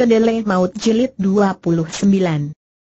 Kedele Maut Jilid 29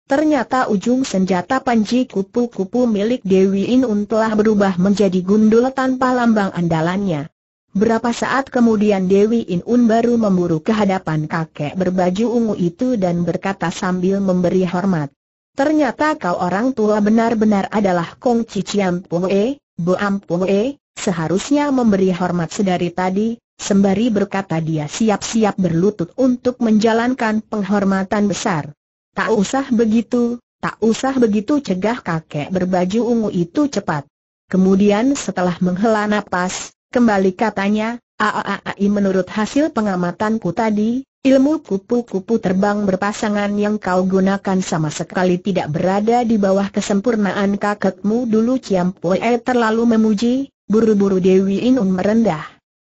Ternyata ujung senjata panji kupu-kupu milik Dewi Inun telah berubah menjadi gundul tanpa lambang andalannya. Berapa saat kemudian Dewi Inun baru memburu ke hadapan kakek berbaju ungu itu dan berkata sambil memberi hormat. Ternyata kau orang tua benar-benar adalah Kong Ciciam Pue, Boam E, seharusnya memberi hormat sedari tadi, Sembari berkata dia siap-siap berlutut untuk menjalankan penghormatan besar. Tak usah begitu, tak usah begitu cegah kakek berbaju ungu itu cepat. Kemudian setelah menghela nafas, kembali katanya, Aaai menurut hasil pengamatanku tadi, ilmu kupu-kupu terbang berpasangan yang kau gunakan sama sekali tidak berada di bawah kesempurnaan kakekmu dulu Ciampoe terlalu memuji, buru-buru Dewi Inun merendah.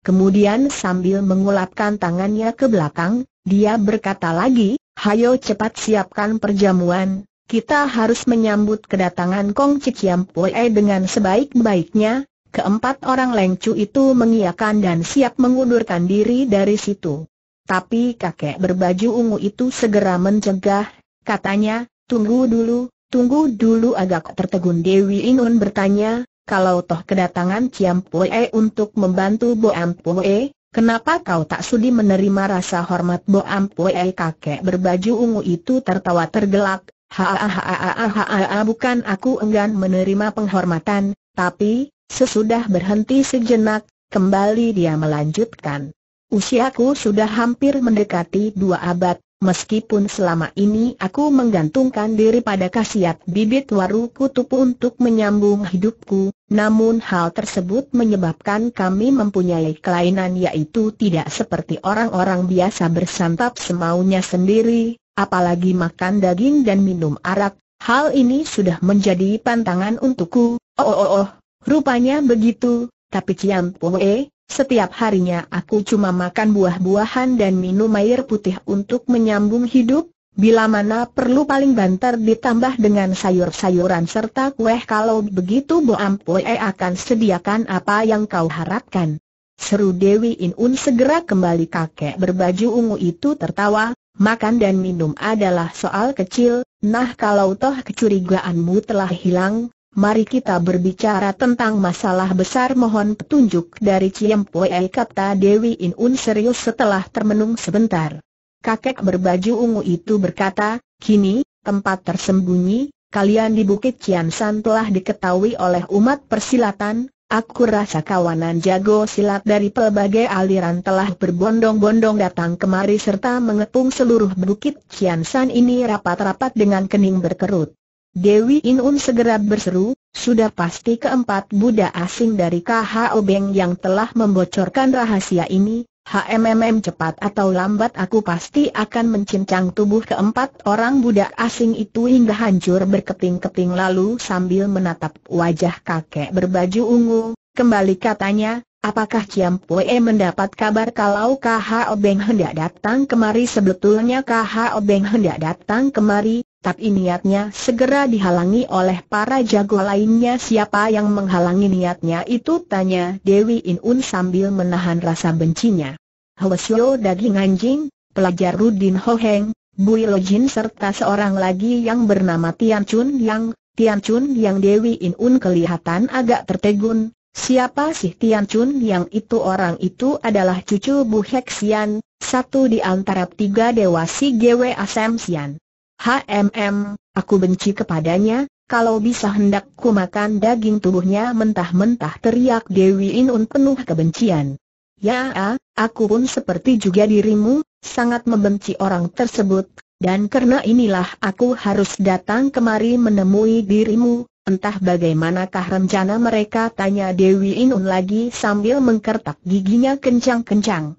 Kemudian sambil mengulapkan tangannya ke belakang, dia berkata lagi, Hayo cepat siapkan perjamuan, kita harus menyambut kedatangan Kong Cikiam Pue dengan sebaik-baiknya. Keempat orang lengcu itu mengiakan dan siap mengundurkan diri dari situ. Tapi kakek berbaju ungu itu segera mencegah, katanya, tunggu dulu, tunggu dulu agak tertegun Dewi Inun bertanya, kalau toh kedatangan Ciam Pue untuk membantu Bo Am Pue, kenapa kau tak sudi menerima rasa hormat Bo Am Pue kakek berbaju ungu itu tertawa tergelak, haa. bukan aku enggan menerima penghormatan, tapi, sesudah berhenti sejenak, kembali dia melanjutkan. Usiaku sudah hampir mendekati dua abad, Meskipun selama ini aku menggantungkan diri pada khasiat bibit waru kutub untuk menyambung hidupku, namun hal tersebut menyebabkan kami mempunyai kelainan yaitu tidak seperti orang-orang biasa bersantap semaunya sendiri, apalagi makan daging dan minum arak, hal ini sudah menjadi pantangan untukku, oh oh oh, oh rupanya begitu, tapi Cian Pue, setiap harinya aku cuma makan buah-buahan dan minum air putih untuk menyambung hidup, bila mana perlu paling banter ditambah dengan sayur-sayuran serta kue kalau begitu Bo Ampue akan sediakan apa yang kau harapkan. Seru Dewi Inun segera kembali kakek berbaju ungu itu tertawa, makan dan minum adalah soal kecil, nah kalau toh kecurigaanmu telah hilang, mari kita berbicara tentang masalah besar mohon petunjuk dari Ciempue kata Dewi Inun serius setelah termenung sebentar. Kakek berbaju ungu itu berkata, kini, tempat tersembunyi, kalian di Bukit Ciansan telah diketahui oleh umat persilatan, aku rasa kawanan jago silat dari pelbagai aliran telah berbondong-bondong datang kemari serta mengepung seluruh Bukit Ciansan ini rapat-rapat dengan kening berkerut. Dewi Inun segera berseru, sudah pasti keempat budak asing dari KHO Beng yang telah membocorkan rahasia ini, HMMM cepat atau lambat aku pasti akan mencincang tubuh keempat orang budak asing itu hingga hancur berkeping-keping lalu sambil menatap wajah kakek berbaju ungu, kembali katanya, apakah Ciam Pue mendapat kabar kalau KHO Beng hendak datang kemari sebetulnya KHO Beng hendak datang kemari, tapi niatnya segera dihalangi oleh para jago lainnya. Siapa yang menghalangi niatnya itu? Tanya Dewi Inun sambil menahan rasa bencinya. Hwasyo daging anjing, pelajar Rudin Hoheng, Bui Jin serta seorang lagi yang bernama Tian Chun Yang, Tian Chun Yang Dewi Inun kelihatan agak tertegun. Siapa sih Tian Chun Yang itu? Orang itu adalah cucu Bu Hexian, satu di antara tiga dewa si Gwe Asem Sian. HMM, aku benci kepadanya, kalau bisa hendak ku makan daging tubuhnya mentah-mentah teriak Dewi Inun penuh kebencian. Ya, ah, aku pun seperti juga dirimu, sangat membenci orang tersebut, dan karena inilah aku harus datang kemari menemui dirimu, entah bagaimanakah rencana mereka tanya Dewi Inun lagi sambil mengkertak giginya kencang-kencang.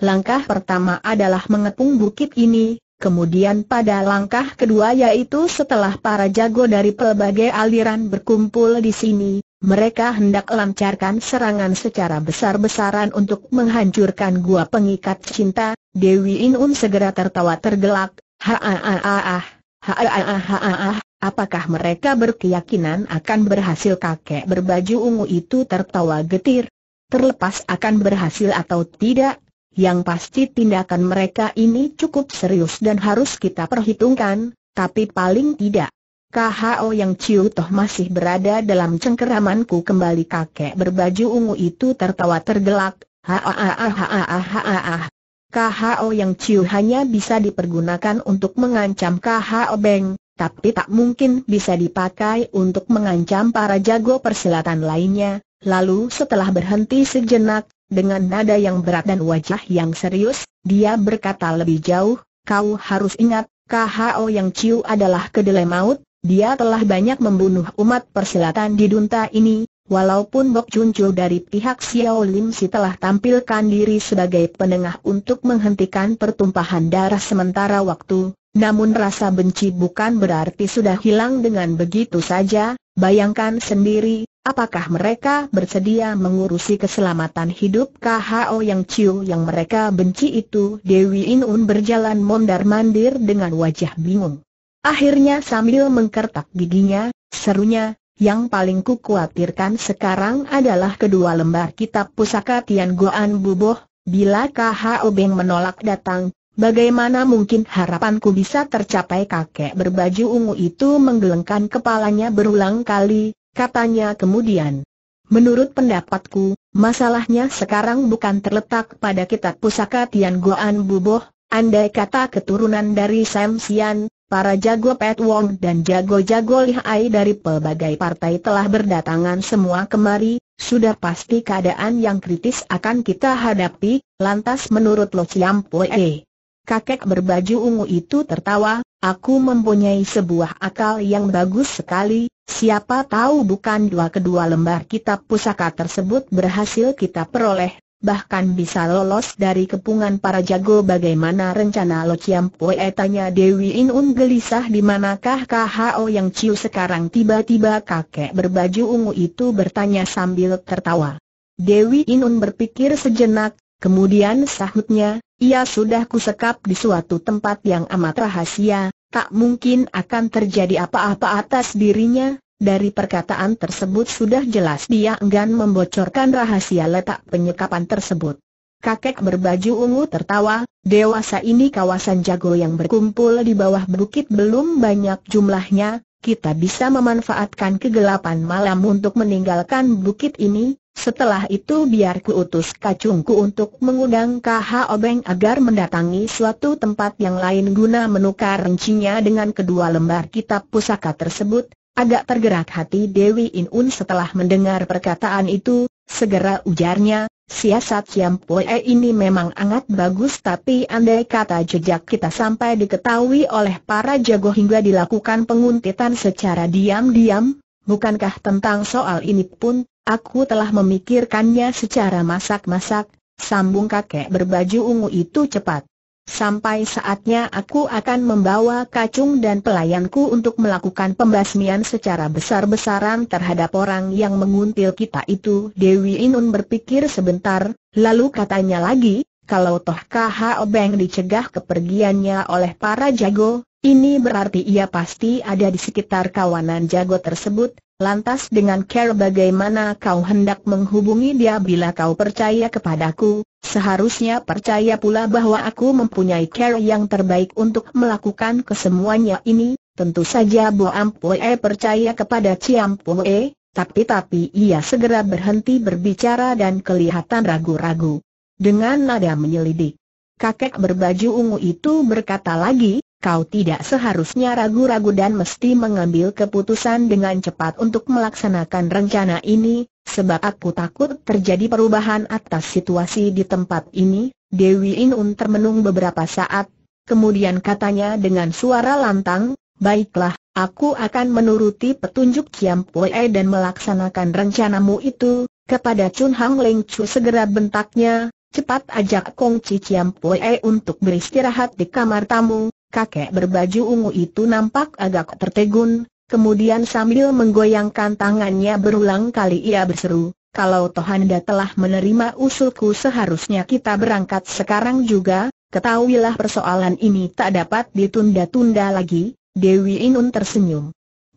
Langkah pertama adalah mengepung bukit ini, Kemudian pada langkah kedua yaitu setelah para jago dari pelbagai aliran berkumpul di sini, mereka hendak lancarkan serangan secara besar-besaran untuk menghancurkan gua pengikat cinta, Dewi Inun segera tertawa tergelak, ha ha ha Apakah mereka berkeyakinan akan berhasil kakek berbaju ungu itu tertawa getir? Terlepas akan berhasil atau tidak, yang pasti tindakan mereka ini cukup serius dan harus kita perhitungkan, tapi paling tidak. KHO yang Ciu Toh masih berada dalam cengkeramanku kembali kakek berbaju ungu itu tertawa tergelak, haaahaaahaaahaah. KHO yang Ciu hanya bisa dipergunakan untuk mengancam KHO Beng, tapi tak mungkin bisa dipakai untuk mengancam para jago persilatan lainnya. Lalu setelah berhenti sejenak, dengan nada yang berat dan wajah yang serius, dia berkata lebih jauh, kau harus ingat, KHO yang Ciu adalah kedelai maut, dia telah banyak membunuh umat persilatan di Dunta ini, Walaupun Bok Junjo dari pihak Xiao Lim Si telah tampilkan diri sebagai penengah untuk menghentikan pertumpahan darah sementara waktu, namun rasa benci bukan berarti sudah hilang dengan begitu saja, bayangkan sendiri, apakah mereka bersedia mengurusi keselamatan hidup KHO yang Ciu yang mereka benci itu? Dewi Inun berjalan mondar-mandir dengan wajah bingung. Akhirnya sambil mengkertak giginya, serunya, yang paling ku khawatirkan sekarang adalah kedua lembar kitab pusaka Tian Goan Buboh, bila KHO Beng menolak datang, Bagaimana mungkin harapanku bisa tercapai kakek berbaju ungu itu menggelengkan kepalanya berulang kali, katanya kemudian. Menurut pendapatku, masalahnya sekarang bukan terletak pada kitab pusaka Tian Goan Buboh, andai kata keturunan dari Sam Sian, para jago Pet Wong dan jago-jago lihai dari pelbagai partai telah berdatangan semua kemari, sudah pasti keadaan yang kritis akan kita hadapi, lantas menurut Lo Chiam Poe, Kakek berbaju ungu itu tertawa, aku mempunyai sebuah akal yang bagus sekali, Siapa tahu bukan dua kedua lembar kitab pusaka tersebut berhasil kita peroleh, bahkan bisa lolos dari kepungan para jago bagaimana rencana Lo Chiam Pue tanya Dewi Inun gelisah di manakah KHO yang Ciu sekarang tiba-tiba kakek berbaju ungu itu bertanya sambil tertawa. Dewi Inun berpikir sejenak, kemudian sahutnya, ia sudah kusekap di suatu tempat yang amat rahasia, tak mungkin akan terjadi apa-apa atas dirinya, dari perkataan tersebut sudah jelas dia enggan membocorkan rahasia letak penyekapan tersebut. Kakek berbaju ungu tertawa, dewasa ini kawasan jago yang berkumpul di bawah bukit belum banyak jumlahnya, kita bisa memanfaatkan kegelapan malam untuk meninggalkan bukit ini, setelah itu biar utus kacungku untuk mengundang KH Obeng agar mendatangi suatu tempat yang lain guna menukar rencinya dengan kedua lembar kitab pusaka tersebut. Agak tergerak hati Dewi Inun setelah mendengar perkataan itu, segera ujarnya, siasat Siam Poe ini memang sangat bagus tapi andai kata jejak kita sampai diketahui oleh para jago hingga dilakukan penguntitan secara diam-diam, bukankah tentang soal ini pun Aku telah memikirkannya secara masak-masak, sambung kakek berbaju ungu itu cepat. Sampai saatnya aku akan membawa kacung dan pelayanku untuk melakukan pembasmian secara besar-besaran terhadap orang yang menguntil kita itu. Dewi Inun berpikir sebentar, lalu katanya lagi, kalau toh KHO Beng dicegah kepergiannya oleh para jago, ini berarti ia pasti ada di sekitar kawanan jago tersebut, lantas dengan care bagaimana kau hendak menghubungi dia bila kau percaya kepadaku, seharusnya percaya pula bahwa aku mempunyai care yang terbaik untuk melakukan kesemuanya ini, tentu saja Bo Ampue percaya kepada Ciam Pue, tapi-tapi ia segera berhenti berbicara dan kelihatan ragu-ragu. Dengan nada menyelidik, kakek berbaju ungu itu berkata lagi, kau tidak seharusnya ragu-ragu dan mesti mengambil keputusan dengan cepat untuk melaksanakan rencana ini, sebab aku takut terjadi perubahan atas situasi di tempat ini. Dewi Inun termenung beberapa saat, kemudian katanya dengan suara lantang, Baiklah, aku akan menuruti petunjuk Kiam Poe dan melaksanakan rencanamu itu, kepada Chun Hang Leng Chu segera bentaknya, cepat ajak Kong Chi Kiam Pue untuk beristirahat di kamar tamu, kakek berbaju ungu itu nampak agak tertegun, kemudian sambil menggoyangkan tangannya berulang kali ia berseru, kalau Tohanda telah menerima usulku seharusnya kita berangkat sekarang juga, ketahuilah persoalan ini tak dapat ditunda-tunda lagi, Dewi Inun tersenyum.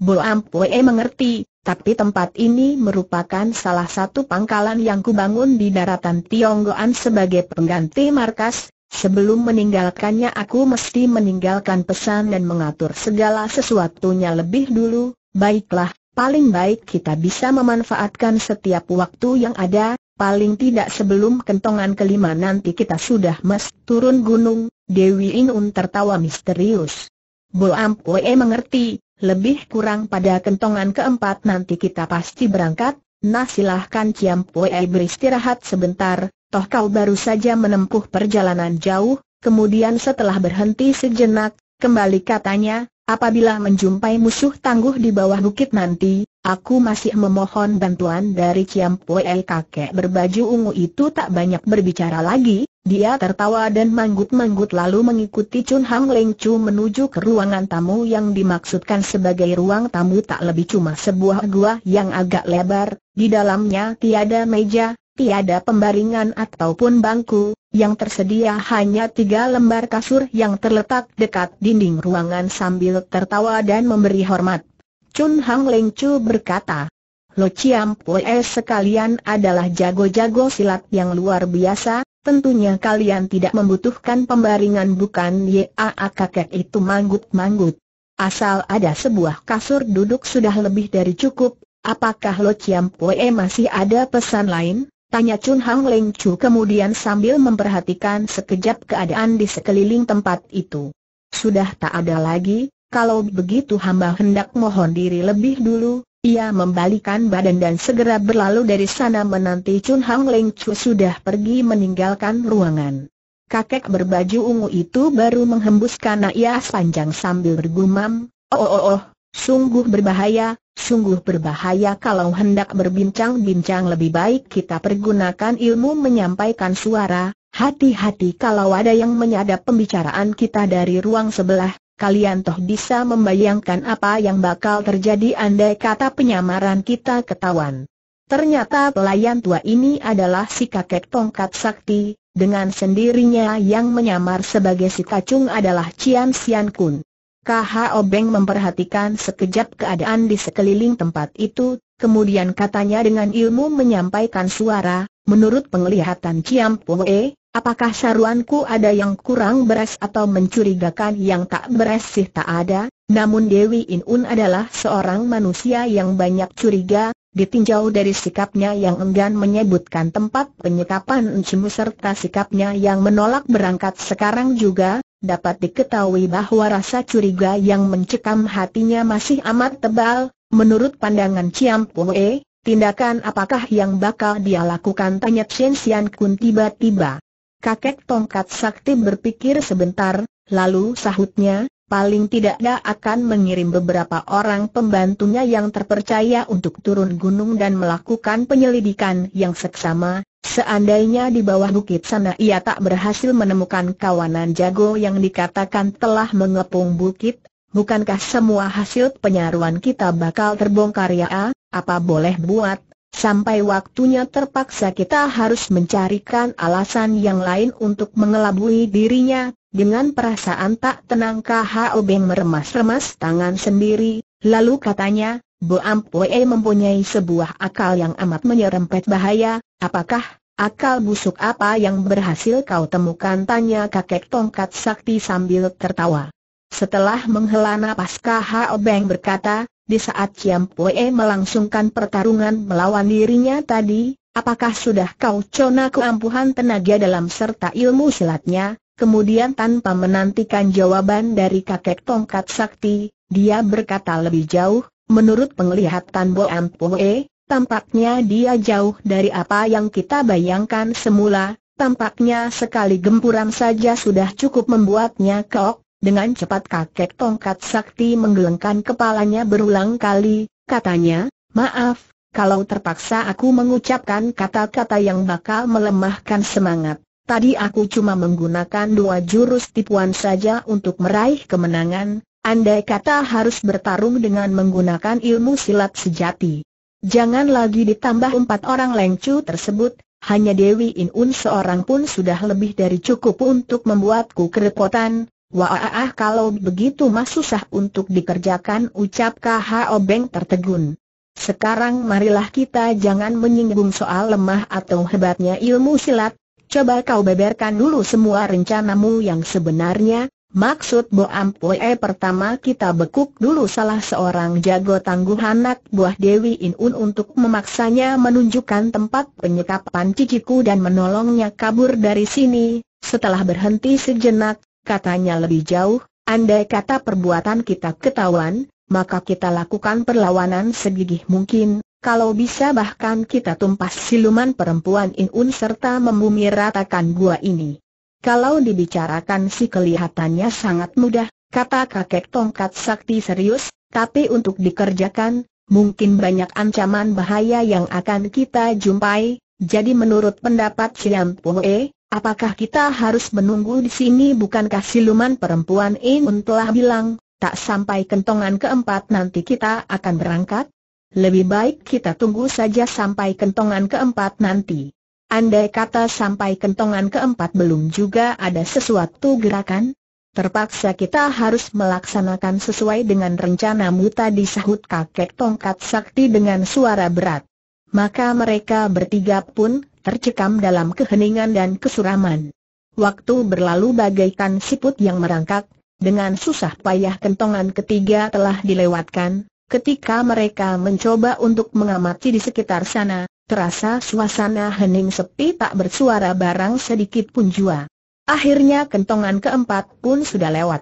Bo Ampue mengerti, tapi tempat ini merupakan salah satu pangkalan yang kubangun di daratan Tionggoan sebagai pengganti markas, Sebelum meninggalkannya aku mesti meninggalkan pesan dan mengatur segala sesuatunya lebih dulu, baiklah, paling baik kita bisa memanfaatkan setiap waktu yang ada, paling tidak sebelum kentongan kelima nanti kita sudah mes turun gunung, Dewi Inun tertawa misterius. Bo Ampoe mengerti, lebih kurang pada kentongan keempat nanti kita pasti berangkat, Nah silahkan Ciam Pue eh, beristirahat sebentar, toh kau baru saja menempuh perjalanan jauh, kemudian setelah berhenti sejenak, kembali katanya, apabila menjumpai musuh tangguh di bawah bukit nanti, aku masih memohon bantuan dari Ciam Pue eh, kakek berbaju ungu itu tak banyak berbicara lagi, dia tertawa dan manggut-manggut lalu mengikuti Chun Hang Leng Chu menuju ke ruangan tamu yang dimaksudkan sebagai ruang tamu tak lebih cuma sebuah gua yang agak lebar, di dalamnya tiada meja, tiada pembaringan ataupun bangku, yang tersedia hanya tiga lembar kasur yang terletak dekat dinding ruangan sambil tertawa dan memberi hormat. Chun Hang Leng Chu berkata, Lo Chiam Pue eh, sekalian adalah jago-jago silat yang luar biasa, tentunya kalian tidak membutuhkan pembaringan bukan Ya, kakek itu manggut-manggut. Asal ada sebuah kasur duduk sudah lebih dari cukup, apakah Lo Chiam Pue eh, masih ada pesan lain? Tanya Chun Hang Leng Chu kemudian sambil memperhatikan sekejap keadaan di sekeliling tempat itu. Sudah tak ada lagi, kalau begitu hamba hendak mohon diri lebih dulu, ia membalikan badan dan segera berlalu dari sana menanti Chun Hang Leng Chu sudah pergi meninggalkan ruangan. Kakek berbaju ungu itu baru menghembuskan nafas panjang sambil bergumam, oh oh oh, sungguh berbahaya, sungguh berbahaya kalau hendak berbincang-bincang lebih baik kita pergunakan ilmu menyampaikan suara, hati-hati kalau ada yang menyadap pembicaraan kita dari ruang sebelah, kalian toh bisa membayangkan apa yang bakal terjadi andai kata penyamaran kita ketahuan. Ternyata pelayan tua ini adalah si kakek tongkat sakti, dengan sendirinya yang menyamar sebagai si kacung adalah Cian Sian Kun. KH Obeng memperhatikan sekejap keadaan di sekeliling tempat itu, kemudian katanya dengan ilmu menyampaikan suara, menurut penglihatan Ciam Poe, Apakah saruanku ada yang kurang beres atau mencurigakan yang tak beres sih tak ada, namun Dewi Inun adalah seorang manusia yang banyak curiga, ditinjau dari sikapnya yang enggan menyebutkan tempat penyekapan Encimu serta sikapnya yang menolak berangkat sekarang juga, dapat diketahui bahwa rasa curiga yang mencekam hatinya masih amat tebal, menurut pandangan Ciam Pue, tindakan apakah yang bakal dia lakukan tanya Chen Sian Kun tiba-tiba. Kakek tongkat sakti berpikir sebentar, lalu sahutnya, paling tidak dia akan mengirim beberapa orang pembantunya yang terpercaya untuk turun gunung dan melakukan penyelidikan yang seksama, seandainya di bawah bukit sana ia tak berhasil menemukan kawanan jago yang dikatakan telah mengepung bukit, bukankah semua hasil penyaruan kita bakal terbongkar ya, apa boleh buat, Sampai waktunya terpaksa kita harus mencarikan alasan yang lain untuk mengelabui dirinya, dengan perasaan tak tenang K.H.O. Beng meremas-remas tangan sendiri, lalu katanya, Bo Ampue eh, mempunyai sebuah akal yang amat menyerempet bahaya, apakah Akal busuk apa yang berhasil kau temukan? Tanya kakek tongkat sakti sambil tertawa. Setelah menghela napas K.H.O. Beng berkata, di saat Kiam Pue melangsungkan pertarungan melawan dirinya tadi, apakah sudah kau cona keampuhan tenaga dalam serta ilmu silatnya? Kemudian tanpa menantikan jawaban dari kakek tongkat sakti, dia berkata lebih jauh, menurut penglihatan Bo Poe, tampaknya dia jauh dari apa yang kita bayangkan semula, tampaknya sekali gempuran saja sudah cukup membuatnya kok, dengan cepat kakek tongkat sakti menggelengkan kepalanya berulang kali, katanya, maaf, kalau terpaksa aku mengucapkan kata-kata yang bakal melemahkan semangat. Tadi aku cuma menggunakan dua jurus tipuan saja untuk meraih kemenangan, andai kata harus bertarung dengan menggunakan ilmu silat sejati. Jangan lagi ditambah empat orang lengcu tersebut, hanya Dewi Inun seorang pun sudah lebih dari cukup untuk membuatku kerepotan, Wah kalau begitu mas susah untuk dikerjakan ucap KHO Beng tertegun. Sekarang marilah kita jangan menyinggung soal lemah atau hebatnya ilmu silat, coba kau beberkan dulu semua rencanamu yang sebenarnya, maksud Bo Ampue pertama kita bekuk dulu salah seorang jago tangguh anak buah Dewi Inun untuk memaksanya menunjukkan tempat penyekapan ciciku dan menolongnya kabur dari sini, setelah berhenti sejenak, katanya lebih jauh, andai kata perbuatan kita ketahuan, maka kita lakukan perlawanan segigih mungkin, kalau bisa bahkan kita tumpas siluman perempuan Inun serta membumi ratakan gua ini. Kalau dibicarakan si kelihatannya sangat mudah, kata kakek tongkat sakti serius, tapi untuk dikerjakan, mungkin banyak ancaman bahaya yang akan kita jumpai, jadi menurut pendapat Siam eh? Apakah kita harus menunggu di sini bukankah siluman perempuan Inun telah bilang, tak sampai kentongan keempat nanti kita akan berangkat? Lebih baik kita tunggu saja sampai kentongan keempat nanti. Andai kata sampai kentongan keempat belum juga ada sesuatu gerakan, terpaksa kita harus melaksanakan sesuai dengan rencanamu tadi sahut kakek tongkat sakti dengan suara berat. Maka mereka bertiga pun tercekam dalam keheningan dan kesuraman. Waktu berlalu bagaikan siput yang merangkak, dengan susah payah kentongan ketiga telah dilewatkan, ketika mereka mencoba untuk mengamati di sekitar sana, terasa suasana hening sepi tak bersuara barang sedikit pun jua. Akhirnya kentongan keempat pun sudah lewat.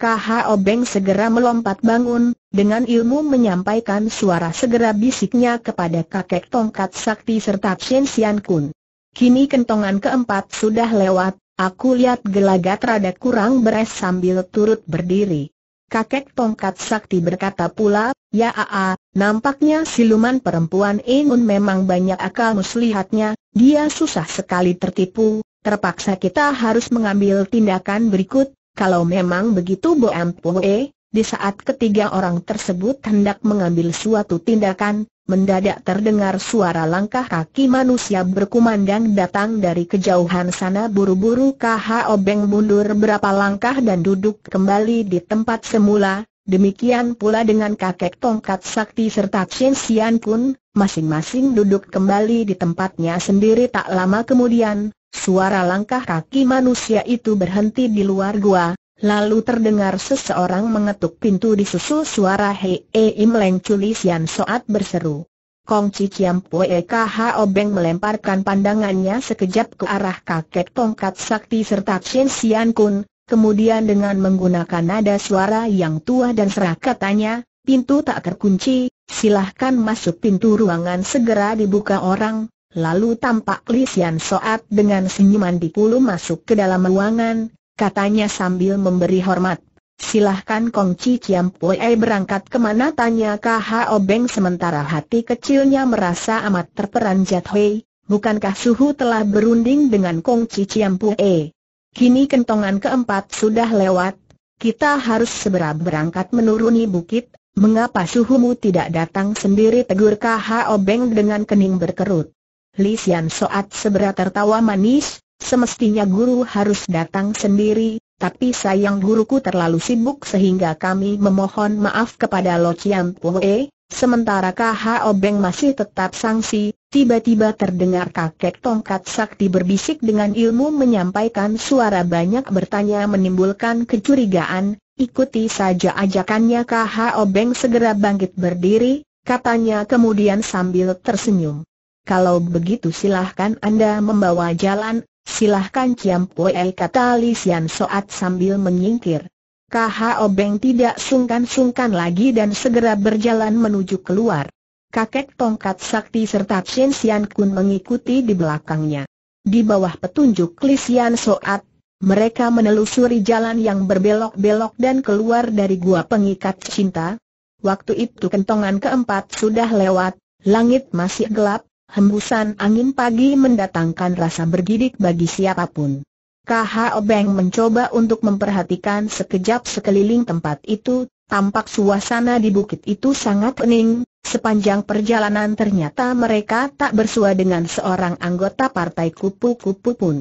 K.H. Obeng segera melompat bangun, dengan ilmu menyampaikan suara segera bisiknya kepada kakek tongkat sakti serta Chen Sian Kun. Kini kentongan keempat sudah lewat, aku lihat gelagat rada kurang beres sambil turut berdiri. Kakek tongkat sakti berkata pula, Ya aa, nampaknya siluman perempuan Inun memang banyak akal muslihatnya, dia susah sekali tertipu, terpaksa kita harus mengambil tindakan berikut, kalau memang begitu Bo Ampue, di saat ketiga orang tersebut hendak mengambil suatu tindakan, mendadak terdengar suara langkah kaki manusia berkumandang datang dari kejauhan sana buru-buru KH Obeng mundur berapa langkah dan duduk kembali di tempat semula, demikian pula dengan kakek tongkat sakti serta Chen Xian Kun, masing-masing duduk kembali di tempatnya sendiri tak lama kemudian, Suara langkah kaki manusia itu berhenti di luar gua, lalu terdengar seseorang mengetuk pintu di susu suara Hei e leng Culi Sian Soat berseru. Kong Ciciam Pue KH Obeng melemparkan pandangannya sekejap ke arah kakek tongkat sakti serta Chen Sian Kun, kemudian dengan menggunakan nada suara yang tua dan serak katanya, pintu tak terkunci, silahkan masuk pintu ruangan segera dibuka orang, Lalu tampak Li Xian Soat dengan senyuman di pulu masuk ke dalam ruangan, katanya sambil memberi hormat. Silahkan Kong Chi Chiam berangkat kemana tanya Khaobeng. Beng sementara hati kecilnya merasa amat terperanjat Hei, bukankah Suhu telah berunding dengan Kong Chi Chiam Pue? Kini kentongan keempat sudah lewat, kita harus segera berangkat menuruni bukit, mengapa Suhumu tidak datang sendiri tegur Khaobeng Beng dengan kening berkerut. Li Xian Soat seberat tertawa manis, semestinya guru harus datang sendiri, tapi sayang guruku terlalu sibuk sehingga kami memohon maaf kepada Lo Chiam Pue, sementara KH Obeng masih tetap sangsi, tiba-tiba terdengar kakek tongkat sakti berbisik dengan ilmu menyampaikan suara banyak bertanya menimbulkan kecurigaan, ikuti saja ajakannya KH Obeng segera bangkit berdiri, katanya kemudian sambil tersenyum. Kalau begitu silahkan Anda membawa jalan, silahkan Ciam Pue kata Li Sian Soat sambil menyingkir. KHO Beng tidak sungkan-sungkan lagi dan segera berjalan menuju keluar. Kakek tongkat sakti serta Chen Sian Kun mengikuti di belakangnya. Di bawah petunjuk Li Sian Soat, mereka menelusuri jalan yang berbelok-belok dan keluar dari gua pengikat cinta. Waktu itu kentongan keempat sudah lewat, langit masih gelap, hembusan angin pagi mendatangkan rasa bergidik bagi siapapun. KH Obeng mencoba untuk memperhatikan sekejap sekeliling tempat itu, tampak suasana di bukit itu sangat pening, sepanjang perjalanan ternyata mereka tak bersua dengan seorang anggota partai kupu-kupu pun.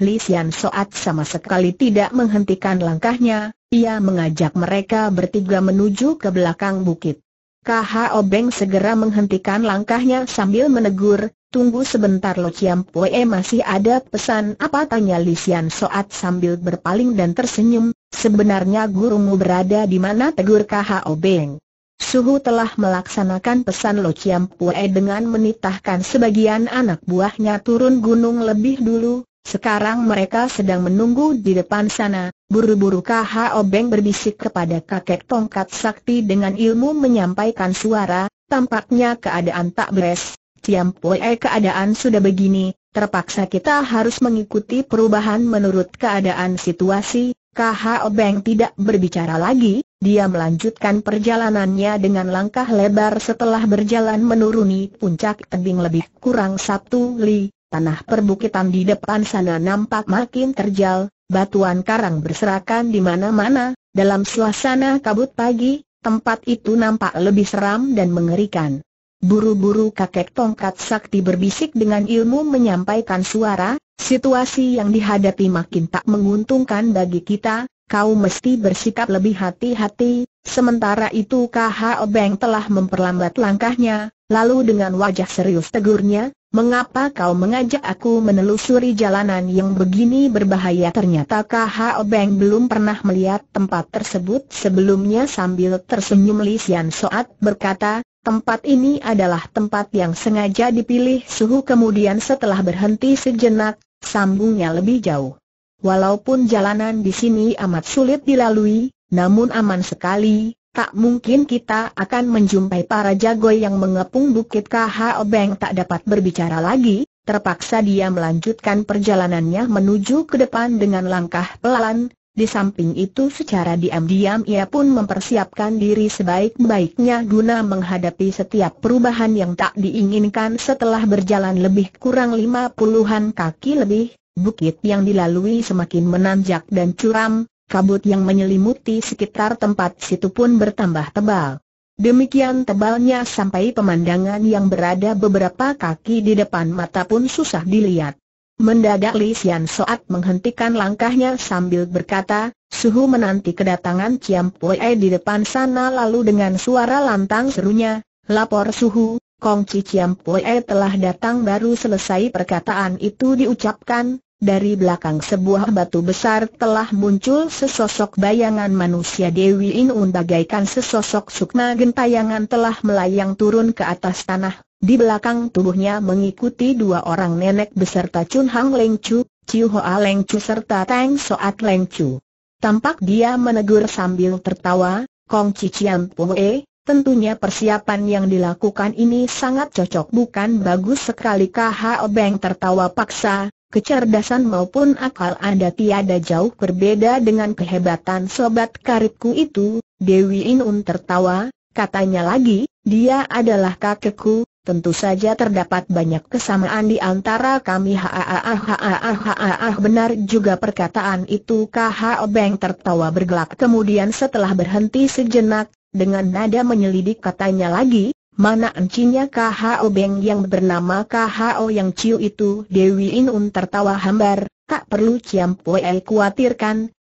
Li Xian Soat sama sekali tidak menghentikan langkahnya, ia mengajak mereka bertiga menuju ke belakang bukit. KHO Beng segera menghentikan langkahnya sambil menegur, tunggu sebentar Lo Chiam Pue masih ada pesan apa tanya Lisian Soat sambil berpaling dan tersenyum, sebenarnya gurumu berada di mana tegur KHO Beng. Suhu telah melaksanakan pesan Lo Chiam Pue dengan menitahkan sebagian anak buahnya turun gunung lebih dulu, sekarang mereka sedang menunggu di depan sana, buru-buru kah Obeng berbisik kepada kakek tongkat sakti dengan ilmu menyampaikan suara, tampaknya keadaan tak beres. Tiam Poe keadaan sudah begini, terpaksa kita harus mengikuti perubahan menurut keadaan situasi, Kah Obeng tidak berbicara lagi, dia melanjutkan perjalanannya dengan langkah lebar setelah berjalan menuruni puncak tebing lebih kurang satu li tanah perbukitan di depan sana nampak makin terjal, batuan karang berserakan di mana-mana, dalam suasana kabut pagi, tempat itu nampak lebih seram dan mengerikan. Buru-buru kakek tongkat sakti berbisik dengan ilmu menyampaikan suara, situasi yang dihadapi makin tak menguntungkan bagi kita, kau mesti bersikap lebih hati-hati, sementara itu KH Obeng telah memperlambat langkahnya, lalu dengan wajah serius tegurnya, Mengapa kau mengajak aku menelusuri jalanan yang begini berbahaya? Ternyata KHO Beng belum pernah melihat tempat tersebut sebelumnya sambil tersenyum Li Soat berkata, tempat ini adalah tempat yang sengaja dipilih suhu kemudian setelah berhenti sejenak, sambungnya lebih jauh. Walaupun jalanan di sini amat sulit dilalui, namun aman sekali, tak mungkin kita akan menjumpai para jago yang mengepung bukit KHO Beng tak dapat berbicara lagi, terpaksa dia melanjutkan perjalanannya menuju ke depan dengan langkah pelan, di samping itu secara diam-diam ia pun mempersiapkan diri sebaik-baiknya guna menghadapi setiap perubahan yang tak diinginkan setelah berjalan lebih kurang lima puluhan kaki lebih, bukit yang dilalui semakin menanjak dan curam, kabut yang menyelimuti sekitar tempat situ pun bertambah tebal. Demikian tebalnya sampai pemandangan yang berada beberapa kaki di depan mata pun susah dilihat. Mendadak Li Xian Soat menghentikan langkahnya sambil berkata, Suhu menanti kedatangan Ciam Pue di depan sana lalu dengan suara lantang serunya, Lapor Suhu, Kong Ci Ciam Pue telah datang baru selesai perkataan itu diucapkan, dari belakang sebuah batu besar telah muncul sesosok bayangan manusia Dewi Inun bagaikan sesosok sukma gentayangan telah melayang turun ke atas tanah. Di belakang tubuhnya mengikuti dua orang nenek beserta Chun Hang Leng Chu, Chiu Hoa Leng Chu serta Tang Soat Leng Chu. Tampak dia menegur sambil tertawa, Kong Cician Pue, Tentunya persiapan yang dilakukan ini sangat cocok bukan bagus sekali KHO Beng tertawa paksa, kecerdasan maupun akal Anda tiada jauh berbeda dengan kehebatan sobat karibku itu, Dewi Inun tertawa, katanya lagi, dia adalah kakekku, tentu saja terdapat banyak kesamaan di antara kami haaaah benar juga perkataan itu KH Beng tertawa bergelak kemudian setelah berhenti sejenak, dengan nada menyelidik katanya lagi, Mana encinya KHO Beng yang bernama KHO yang Ciu itu Dewi Inun tertawa hambar, tak perlu Ciam Poe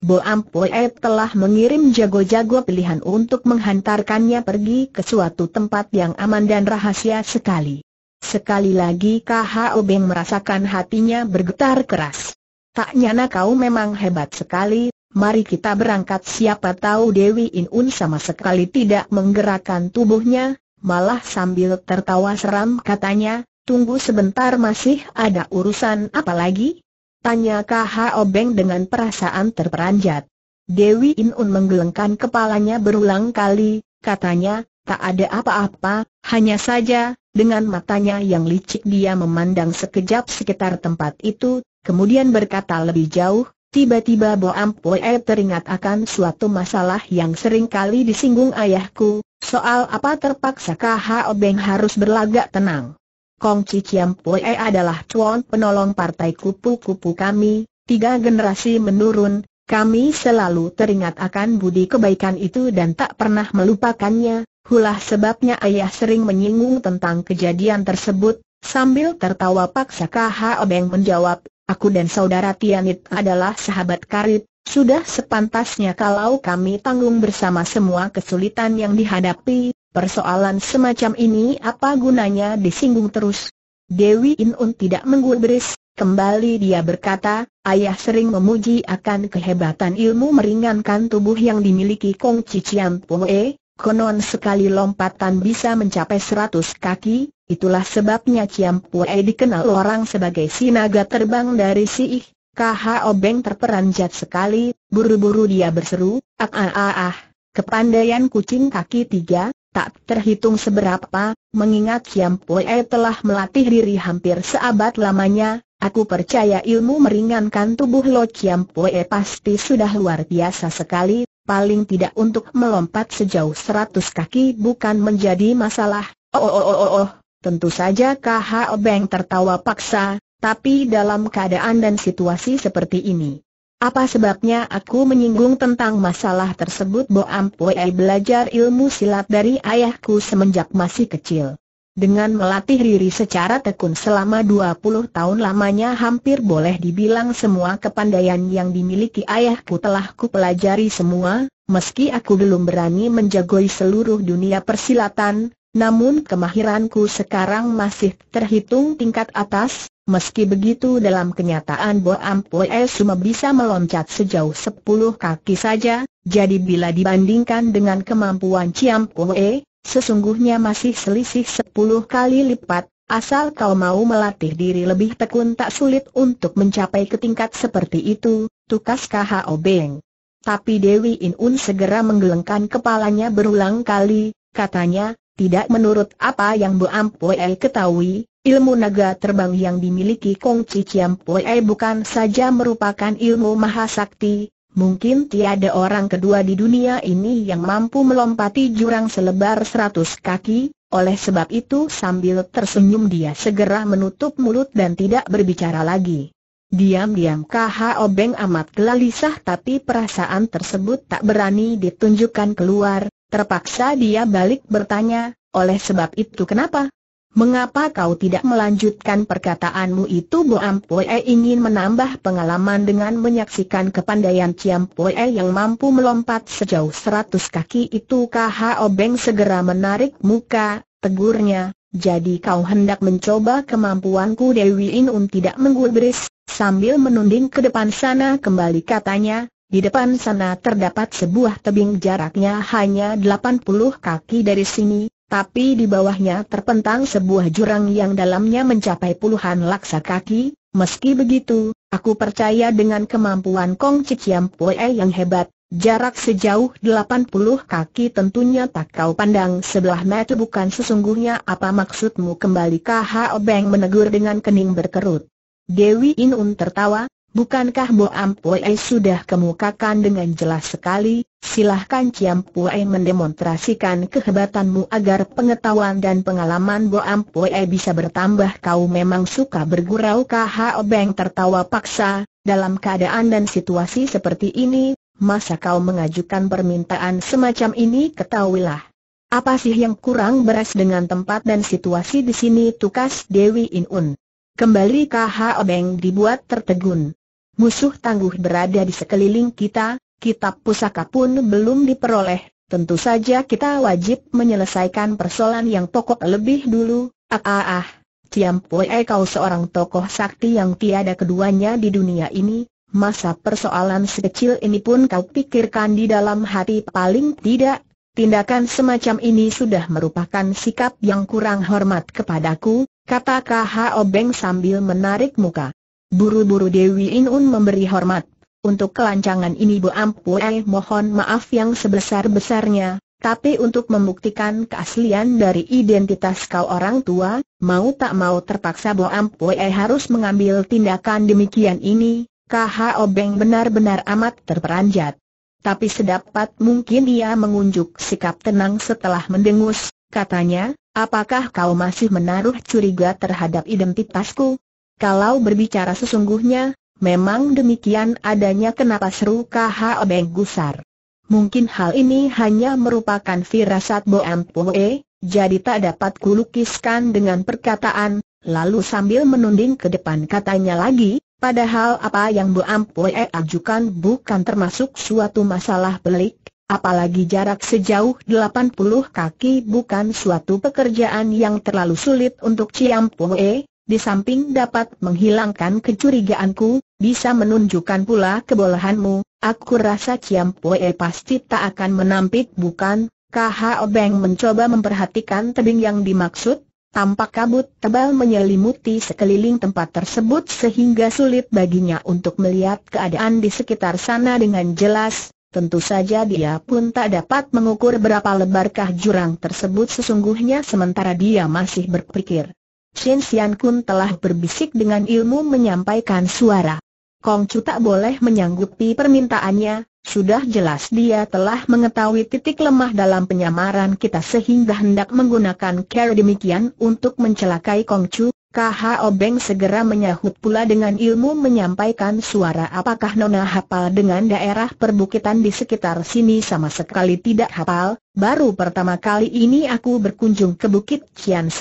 Bo Am Poe telah mengirim jago-jago pilihan untuk menghantarkannya pergi ke suatu tempat yang aman dan rahasia sekali. Sekali lagi KHO Beng merasakan hatinya bergetar keras. Tak nyana kau memang hebat sekali, Mari kita berangkat siapa tahu Dewi Inun sama sekali tidak menggerakkan tubuhnya, malah sambil tertawa seram katanya, tunggu sebentar masih ada urusan apa lagi? Tanya KH Obeng dengan perasaan terperanjat. Dewi Inun menggelengkan kepalanya berulang kali, katanya, tak ada apa-apa, hanya saja, dengan matanya yang licik dia memandang sekejap sekitar tempat itu, kemudian berkata lebih jauh, Tiba-tiba Boam Poe teringat akan suatu masalah yang sering kali disinggung ayahku, Soal apa terpaksa kah Obeng harus berlagak tenang. Kong Chiam Pue adalah cuan penolong partai kupu-kupu kami, tiga generasi menurun, kami selalu teringat akan budi kebaikan itu dan tak pernah melupakannya, hulah sebabnya ayah sering menyinggung tentang kejadian tersebut, sambil tertawa paksa kah Obeng menjawab, aku dan saudara Tianit adalah sahabat karib, sudah sepantasnya kalau kami tanggung bersama semua kesulitan yang dihadapi, persoalan semacam ini apa gunanya disinggung terus? Dewi Inun tidak menggubris, kembali dia berkata, ayah sering memuji akan kehebatan ilmu meringankan tubuh yang dimiliki Kong Cician Pue, Konon sekali lompatan bisa mencapai seratus kaki, itulah sebabnya Cian Pue dikenal orang sebagai sinaga terbang dari Si Ih, KH Obeng terperanjat sekali, buru-buru dia berseru, ah ah ah ah, kepandaian kucing kaki tiga, tak terhitung seberapa, mengingat Kiam Poe telah melatih diri hampir seabad lamanya, aku percaya ilmu meringankan tubuh Lo Kiam Poe pasti sudah luar biasa sekali, paling tidak untuk melompat sejauh seratus kaki bukan menjadi masalah, oh oh oh oh oh. oh. Tentu saja KH Obeng tertawa paksa, tapi dalam keadaan dan situasi seperti ini. Apa sebabnya aku menyinggung tentang masalah tersebut Bo Ampoi eh, belajar ilmu silat dari ayahku semenjak masih kecil. Dengan melatih diri secara tekun selama 20 tahun lamanya hampir boleh dibilang semua kepandaian yang dimiliki ayahku telah kupelajari semua, meski aku belum berani menjagoi seluruh dunia persilatan, namun kemahiranku sekarang masih terhitung tingkat atas, Meski begitu dalam kenyataan Bo Ampue cuma bisa meloncat sejauh 10 kaki saja, jadi bila dibandingkan dengan kemampuan Ciam Pue, sesungguhnya masih selisih 10 kali lipat, asal kau mau melatih diri lebih tekun tak sulit untuk mencapai ke tingkat seperti itu, tukas KHO Beng. Tapi Dewi Inun segera menggelengkan kepalanya berulang kali, katanya, tidak menurut apa yang Bu Ampue ketahui, Ilmu naga terbang yang dimiliki Kong Chiam Pue bukan saja merupakan ilmu mahasakti, mungkin tiada orang kedua di dunia ini yang mampu melompati jurang selebar seratus kaki, oleh sebab itu sambil tersenyum dia segera menutup mulut dan tidak berbicara lagi. Diam-diam KH Obeng amat gelisah tapi perasaan tersebut tak berani ditunjukkan keluar, terpaksa dia balik bertanya, oleh sebab itu kenapa? Mengapa kau tidak melanjutkan perkataanmu itu Bo Ampue ingin menambah pengalaman dengan menyaksikan kepandaian Ciam Pue yang mampu melompat sejauh seratus kaki itu KH Obeng segera menarik muka, tegurnya, jadi kau hendak mencoba kemampuanku Dewi Inun tidak menggubris, sambil menunding ke depan sana kembali katanya, di depan sana terdapat sebuah tebing jaraknya hanya 80 kaki dari sini, tapi di bawahnya terpentang sebuah jurang yang dalamnya mencapai puluhan laksa kaki, meski begitu, aku percaya dengan kemampuan Kong Ciciam Pue yang hebat, jarak sejauh 80 kaki tentunya tak kau pandang sebelah mata bukan sesungguhnya apa maksudmu kembali KHO Beng menegur dengan kening berkerut. Dewi Inun tertawa, Bukankah Bo Ampue sudah kemukakan dengan jelas sekali, silahkan Ciam Pue mendemonstrasikan kehebatanmu agar pengetahuan dan pengalaman Bo Ampue bisa bertambah kau memang suka bergurau kah Obeng? tertawa paksa, dalam keadaan dan situasi seperti ini, masa kau mengajukan permintaan semacam ini ketahuilah. Apa sih yang kurang beres dengan tempat dan situasi di sini tukas Dewi Inun. Kembali KH Obeng dibuat tertegun musuh tangguh berada di sekeliling kita, kitab pusaka pun belum diperoleh, tentu saja kita wajib menyelesaikan persoalan yang pokok lebih dulu, ah ah ah. Tiam Pue kau seorang tokoh sakti yang tiada keduanya di dunia ini, masa persoalan sekecil ini pun kau pikirkan di dalam hati paling tidak, tindakan semacam ini sudah merupakan sikap yang kurang hormat kepadaku, kata KHO Obeng sambil menarik muka. Buru-buru Dewi Inun memberi hormat. Untuk kelancangan ini Bu Ampue eh, mohon maaf yang sebesar-besarnya, tapi untuk membuktikan keaslian dari identitas kau orang tua, mau tak mau terpaksa Bu Ampue eh, harus mengambil tindakan demikian ini, KH Obeng benar-benar amat terperanjat. Tapi sedapat mungkin ia mengunjuk sikap tenang setelah mendengus, katanya, apakah kau masih menaruh curiga terhadap identitasku? Kalau berbicara sesungguhnya, memang demikian adanya kenapa seru KH Beng Gusar. Mungkin hal ini hanya merupakan firasat Bo Ampoe, jadi tak dapat kulukiskan dengan perkataan, lalu sambil menunding ke depan katanya lagi, padahal apa yang Bo Ampoe ajukan bukan termasuk suatu masalah pelik, apalagi jarak sejauh 80 kaki bukan suatu pekerjaan yang terlalu sulit untuk Ciampoe, di samping dapat menghilangkan kecurigaanku, bisa menunjukkan pula kebolehanmu, aku rasa Ciam Pue pasti tak akan menampik bukan? Kh Obeng mencoba memperhatikan tebing yang dimaksud, tampak kabut tebal menyelimuti sekeliling tempat tersebut sehingga sulit baginya untuk melihat keadaan di sekitar sana dengan jelas, Tentu saja dia pun tak dapat mengukur berapa lebarkah jurang tersebut sesungguhnya sementara dia masih berpikir. Chin Sian Kun telah berbisik dengan ilmu menyampaikan suara. Kong Chu tak boleh menyanggupi permintaannya, sudah jelas dia telah mengetahui titik lemah dalam penyamaran kita sehingga hendak menggunakan cara demikian untuk mencelakai Kong Chu. KHO Beng segera menyahut pula dengan ilmu menyampaikan suara apakah Nona hafal dengan daerah perbukitan di sekitar sini sama sekali tidak hafal, baru pertama kali ini aku berkunjung ke Bukit Kian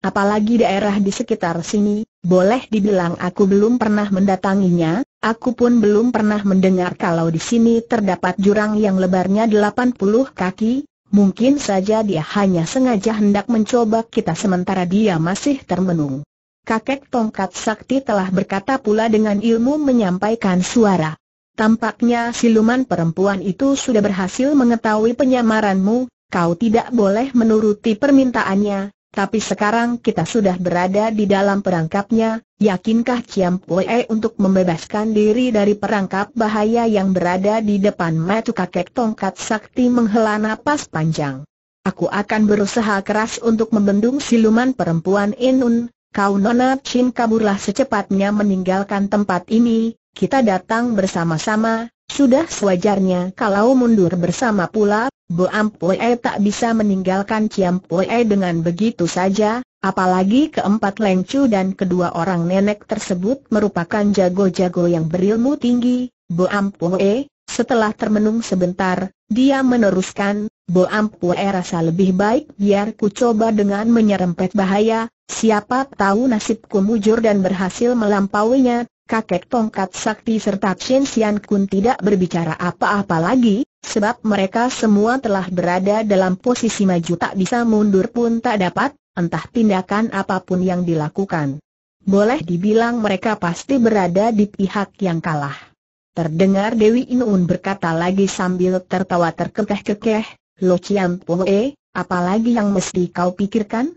Apalagi daerah di sekitar sini, boleh dibilang aku belum pernah mendatanginya, aku pun belum pernah mendengar kalau di sini terdapat jurang yang lebarnya 80 kaki, mungkin saja dia hanya sengaja hendak mencoba kita sementara dia masih termenung. Kakek Tongkat Sakti telah berkata pula dengan ilmu menyampaikan suara. Tampaknya siluman perempuan itu sudah berhasil mengetahui penyamaranmu, kau tidak boleh menuruti permintaannya, tapi sekarang kita sudah berada di dalam perangkapnya, yakinkah Ciam Pue untuk membebaskan diri dari perangkap bahaya yang berada di depan metu kakek tongkat sakti menghela napas panjang. Aku akan berusaha keras untuk membendung siluman perempuan Inun, kau Nona Chin kaburlah secepatnya meninggalkan tempat ini, kita datang bersama-sama, sudah sewajarnya kalau mundur bersama pula, Bo Ampoe tak bisa meninggalkan Ciam Pue dengan begitu saja, apalagi keempat lengcu dan kedua orang nenek tersebut merupakan jago-jago yang berilmu tinggi. Bo Ampoe, setelah termenung sebentar, dia meneruskan, Bo Ampoe rasa lebih baik biar ku coba dengan menyerempet bahaya, siapa tahu nasibku mujur dan berhasil melampauinya, kakek tongkat sakti serta Chen Xian Kun tidak berbicara apa-apa lagi, sebab mereka semua telah berada dalam posisi maju tak bisa mundur pun tak dapat, entah tindakan apapun yang dilakukan. Boleh dibilang mereka pasti berada di pihak yang kalah. Terdengar Dewi Inun berkata lagi sambil tertawa terkekeh-kekeh, Lo Chiam Poe, apalagi yang mesti kau pikirkan?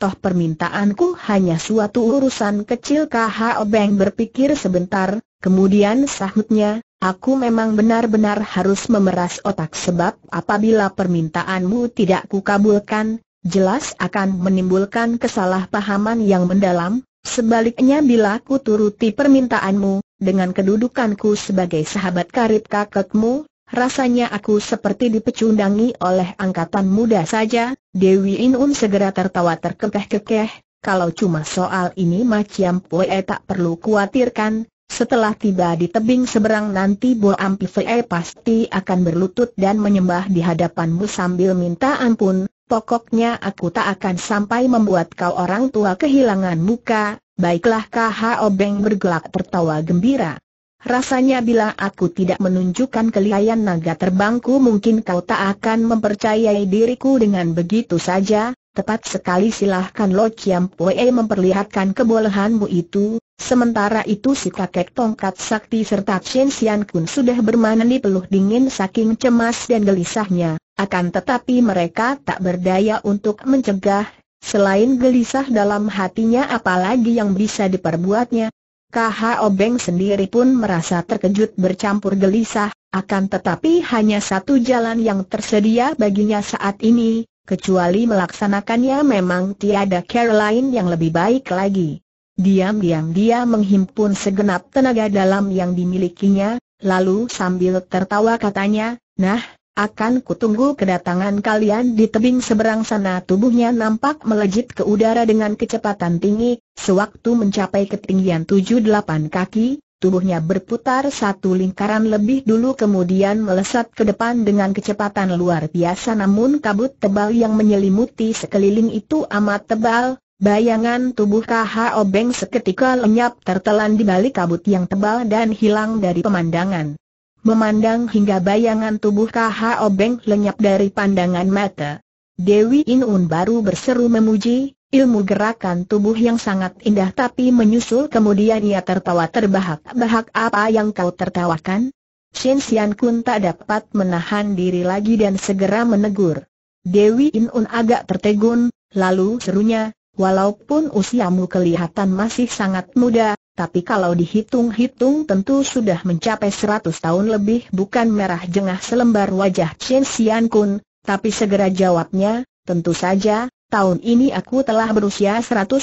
Toh permintaanku hanya suatu urusan kecil KHO Beng berpikir sebentar, kemudian sahutnya, aku memang benar-benar harus memeras otak sebab apabila permintaanmu tidak kukabulkan, jelas akan menimbulkan kesalahpahaman yang mendalam, sebaliknya bila ku turuti permintaanmu, dengan kedudukanku sebagai sahabat karib kakakmu, rasanya aku seperti dipecundangi oleh angkatan muda saja, Dewi Inun segera tertawa terkekeh-kekeh, kalau cuma soal ini macam Pue tak perlu khawatirkan, setelah tiba di tebing seberang nanti Bo Ampifee pasti akan berlutut dan menyembah di hadapanmu sambil minta ampun, pokoknya aku tak akan sampai membuat kau orang tua kehilangan muka, baiklah KH Obeng bergelak tertawa gembira. Rasanya bila aku tidak menunjukkan kelihayan naga terbangku mungkin kau tak akan mempercayai diriku dengan begitu saja, tepat sekali silahkan Lo Chiam Pue memperlihatkan kebolehanmu itu, sementara itu si kakek tongkat sakti serta Chen Xian Kun sudah bermanani peluh dingin saking cemas dan gelisahnya, akan tetapi mereka tak berdaya untuk mencegah Selain gelisah dalam hatinya apalagi yang bisa diperbuatnya, KHO obeng sendiri pun merasa terkejut bercampur gelisah, akan tetapi hanya satu jalan yang tersedia baginya saat ini, kecuali melaksanakannya memang tiada Caroline yang lebih baik lagi. Diam-diam dia menghimpun segenap tenaga dalam yang dimilikinya, lalu sambil tertawa katanya, Nah, akan kutunggu kedatangan kalian di tebing seberang sana Tubuhnya nampak melejit ke udara dengan kecepatan tinggi Sewaktu mencapai ketinggian 7-8 kaki Tubuhnya berputar satu lingkaran lebih dulu kemudian melesat ke depan dengan kecepatan luar biasa Namun kabut tebal yang menyelimuti sekeliling itu amat tebal Bayangan tubuh KH Obeng seketika lenyap tertelan di balik kabut yang tebal dan hilang dari pemandangan memandang hingga bayangan tubuh Kha Obeng lenyap dari pandangan mata. Dewi Inun baru berseru memuji, ilmu gerakan tubuh yang sangat indah tapi menyusul kemudian ia tertawa terbahak-bahak apa yang kau tertawakan? Shin Sian Kun tak dapat menahan diri lagi dan segera menegur. Dewi Inun agak tertegun, lalu serunya, walaupun usiamu kelihatan masih sangat muda, tapi kalau dihitung-hitung tentu sudah mencapai 100 tahun lebih bukan merah jengah selembar wajah Chen Xian Kun, tapi segera jawabnya, tentu saja, tahun ini aku telah berusia 109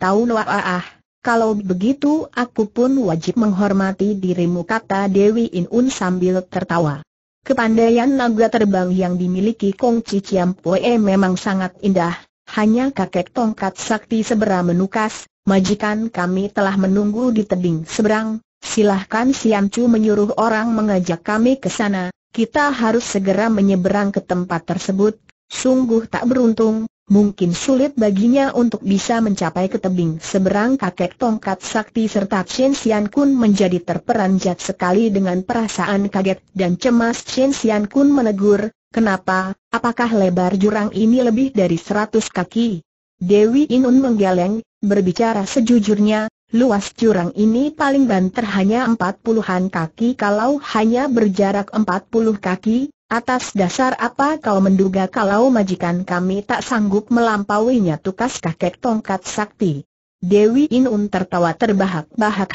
tahun wah kalau begitu aku pun wajib menghormati dirimu kata Dewi Inun sambil tertawa. Kepandaian naga terbang yang dimiliki Kong Ciciam Poe memang sangat indah, hanya kakek tongkat sakti sebera menukas, majikan kami telah menunggu di tebing seberang, silahkan Siam Chu menyuruh orang mengajak kami ke sana, kita harus segera menyeberang ke tempat tersebut, sungguh tak beruntung, mungkin sulit baginya untuk bisa mencapai ke tebing seberang kakek tongkat sakti serta Chen Xian Kun menjadi terperanjat sekali dengan perasaan kaget dan cemas Chen Xian Kun menegur, Kenapa, apakah lebar jurang ini lebih dari seratus kaki? Dewi Inun menggeleng, berbicara sejujurnya, luas jurang ini paling banter hanya empat puluhan kaki kalau hanya berjarak empat puluh kaki, atas dasar apa kau menduga kalau majikan kami tak sanggup melampauinya tukas kakek tongkat sakti? Dewi Inun tertawa terbahak-bahak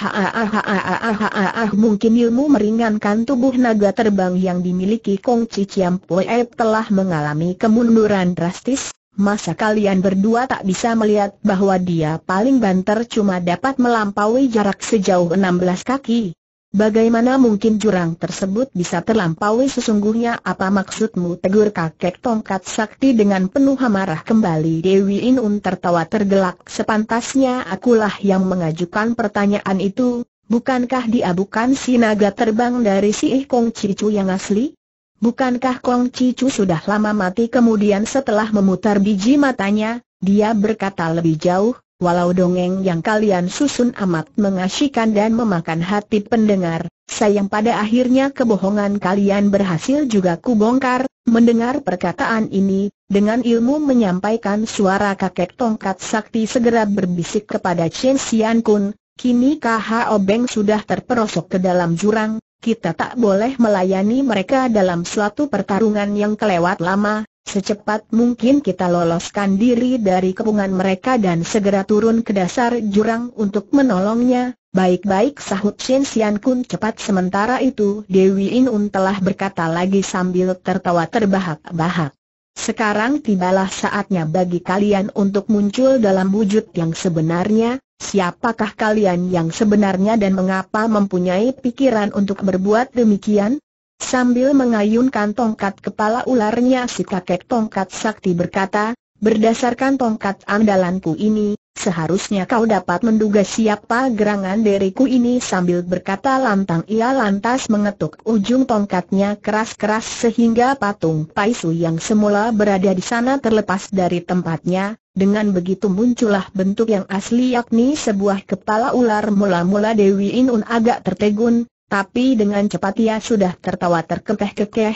mungkin ilmu meringankan tubuh naga terbang yang dimiliki Kong Ciciam Poe telah mengalami kemunduran drastis, masa kalian berdua tak bisa melihat bahwa dia paling banter cuma dapat melampaui jarak sejauh 16 kaki, Bagaimana mungkin jurang tersebut bisa terlampaui sesungguhnya apa maksudmu tegur kakek tongkat sakti dengan penuh amarah kembali Dewi Inun tertawa tergelak sepantasnya akulah yang mengajukan pertanyaan itu, bukankah dia bukan si naga terbang dari si Kong Cicu yang asli? Bukankah Kong Cicu sudah lama mati kemudian setelah memutar biji matanya, dia berkata lebih jauh, Walau dongeng yang kalian susun amat mengasyikan dan memakan hati pendengar, sayang pada akhirnya kebohongan kalian berhasil juga kubongkar. Mendengar perkataan ini, dengan ilmu menyampaikan suara kakek tongkat sakti segera berbisik kepada Chen Xian Kun, kini KHO Obeng sudah terperosok ke dalam jurang, kita tak boleh melayani mereka dalam suatu pertarungan yang kelewat lama, Secepat mungkin kita loloskan diri dari kepungan mereka dan segera turun ke dasar jurang untuk menolongnya. Baik-baik sahut Shen Xian Kun cepat sementara itu Dewi In Un telah berkata lagi sambil tertawa terbahak-bahak. Sekarang tibalah saatnya bagi kalian untuk muncul dalam wujud yang sebenarnya, siapakah kalian yang sebenarnya dan mengapa mempunyai pikiran untuk berbuat demikian? Sambil mengayunkan tongkat kepala ularnya si kakek tongkat sakti berkata, berdasarkan tongkat andalanku ini, seharusnya kau dapat menduga siapa gerangan deriku ini sambil berkata lantang ia lantas mengetuk ujung tongkatnya keras-keras sehingga patung Paisu yang semula berada di sana terlepas dari tempatnya, dengan begitu muncullah bentuk yang asli yakni sebuah kepala ular mula-mula Dewi Inun agak tertegun, tapi dengan cepat ia sudah tertawa terkekeh-kekeh,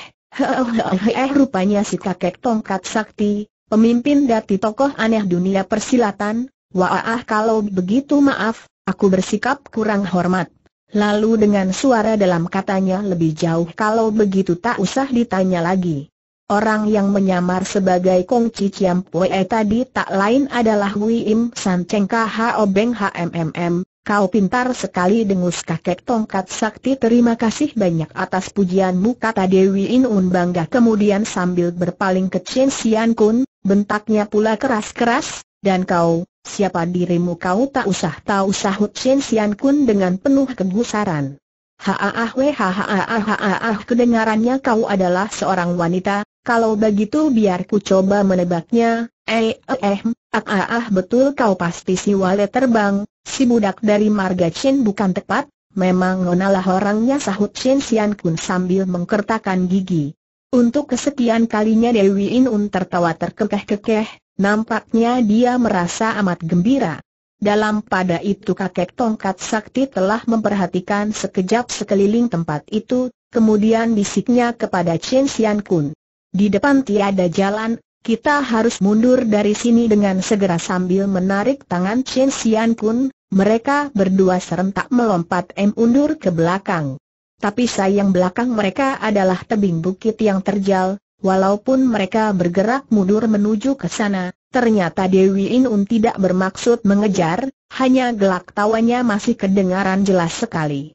Eh, rupanya si kakek tongkat sakti, pemimpin dari tokoh aneh dunia persilatan, waah kalau begitu maaf, aku bersikap kurang hormat. Lalu dengan suara dalam katanya lebih jauh kalau begitu tak usah ditanya lagi. Orang yang menyamar sebagai Kong Chi Chiam tadi tak lain adalah Im San Cheng K H O Beng H M M M Kau pintar sekali dengus kakek tongkat sakti terima kasih banyak atas pujianmu kata Dewi Inun bangga kemudian sambil berpaling ke Chen Xian Kun, bentaknya pula keras-keras, dan kau, siapa dirimu kau tak usah tahu sahut Chen Xian Kun dengan penuh kegusaran. Haah weh haah ah, haah ah. kedengarannya kau adalah seorang wanita, kalau begitu biar ku coba menebaknya, eh eh, eh ah, ah ah betul kau pasti si wale terbang, Si budak dari marga Chen bukan tepat, memang nonalah orangnya sahut Chen Sian Kun sambil mengkertakan gigi. Untuk kesekian kalinya Dewi Inun tertawa terkekeh-kekeh, nampaknya dia merasa amat gembira. Dalam pada itu kakek tongkat sakti telah memperhatikan sekejap sekeliling tempat itu, kemudian bisiknya kepada Chen Xian Kun. Di depan tiada jalan, kita harus mundur dari sini dengan segera sambil menarik tangan Chen Xian Kun, mereka berdua serentak melompat M undur ke belakang. Tapi sayang belakang mereka adalah tebing bukit yang terjal, walaupun mereka bergerak mundur menuju ke sana, ternyata Dewi Inun tidak bermaksud mengejar, hanya gelak tawanya masih kedengaran jelas sekali.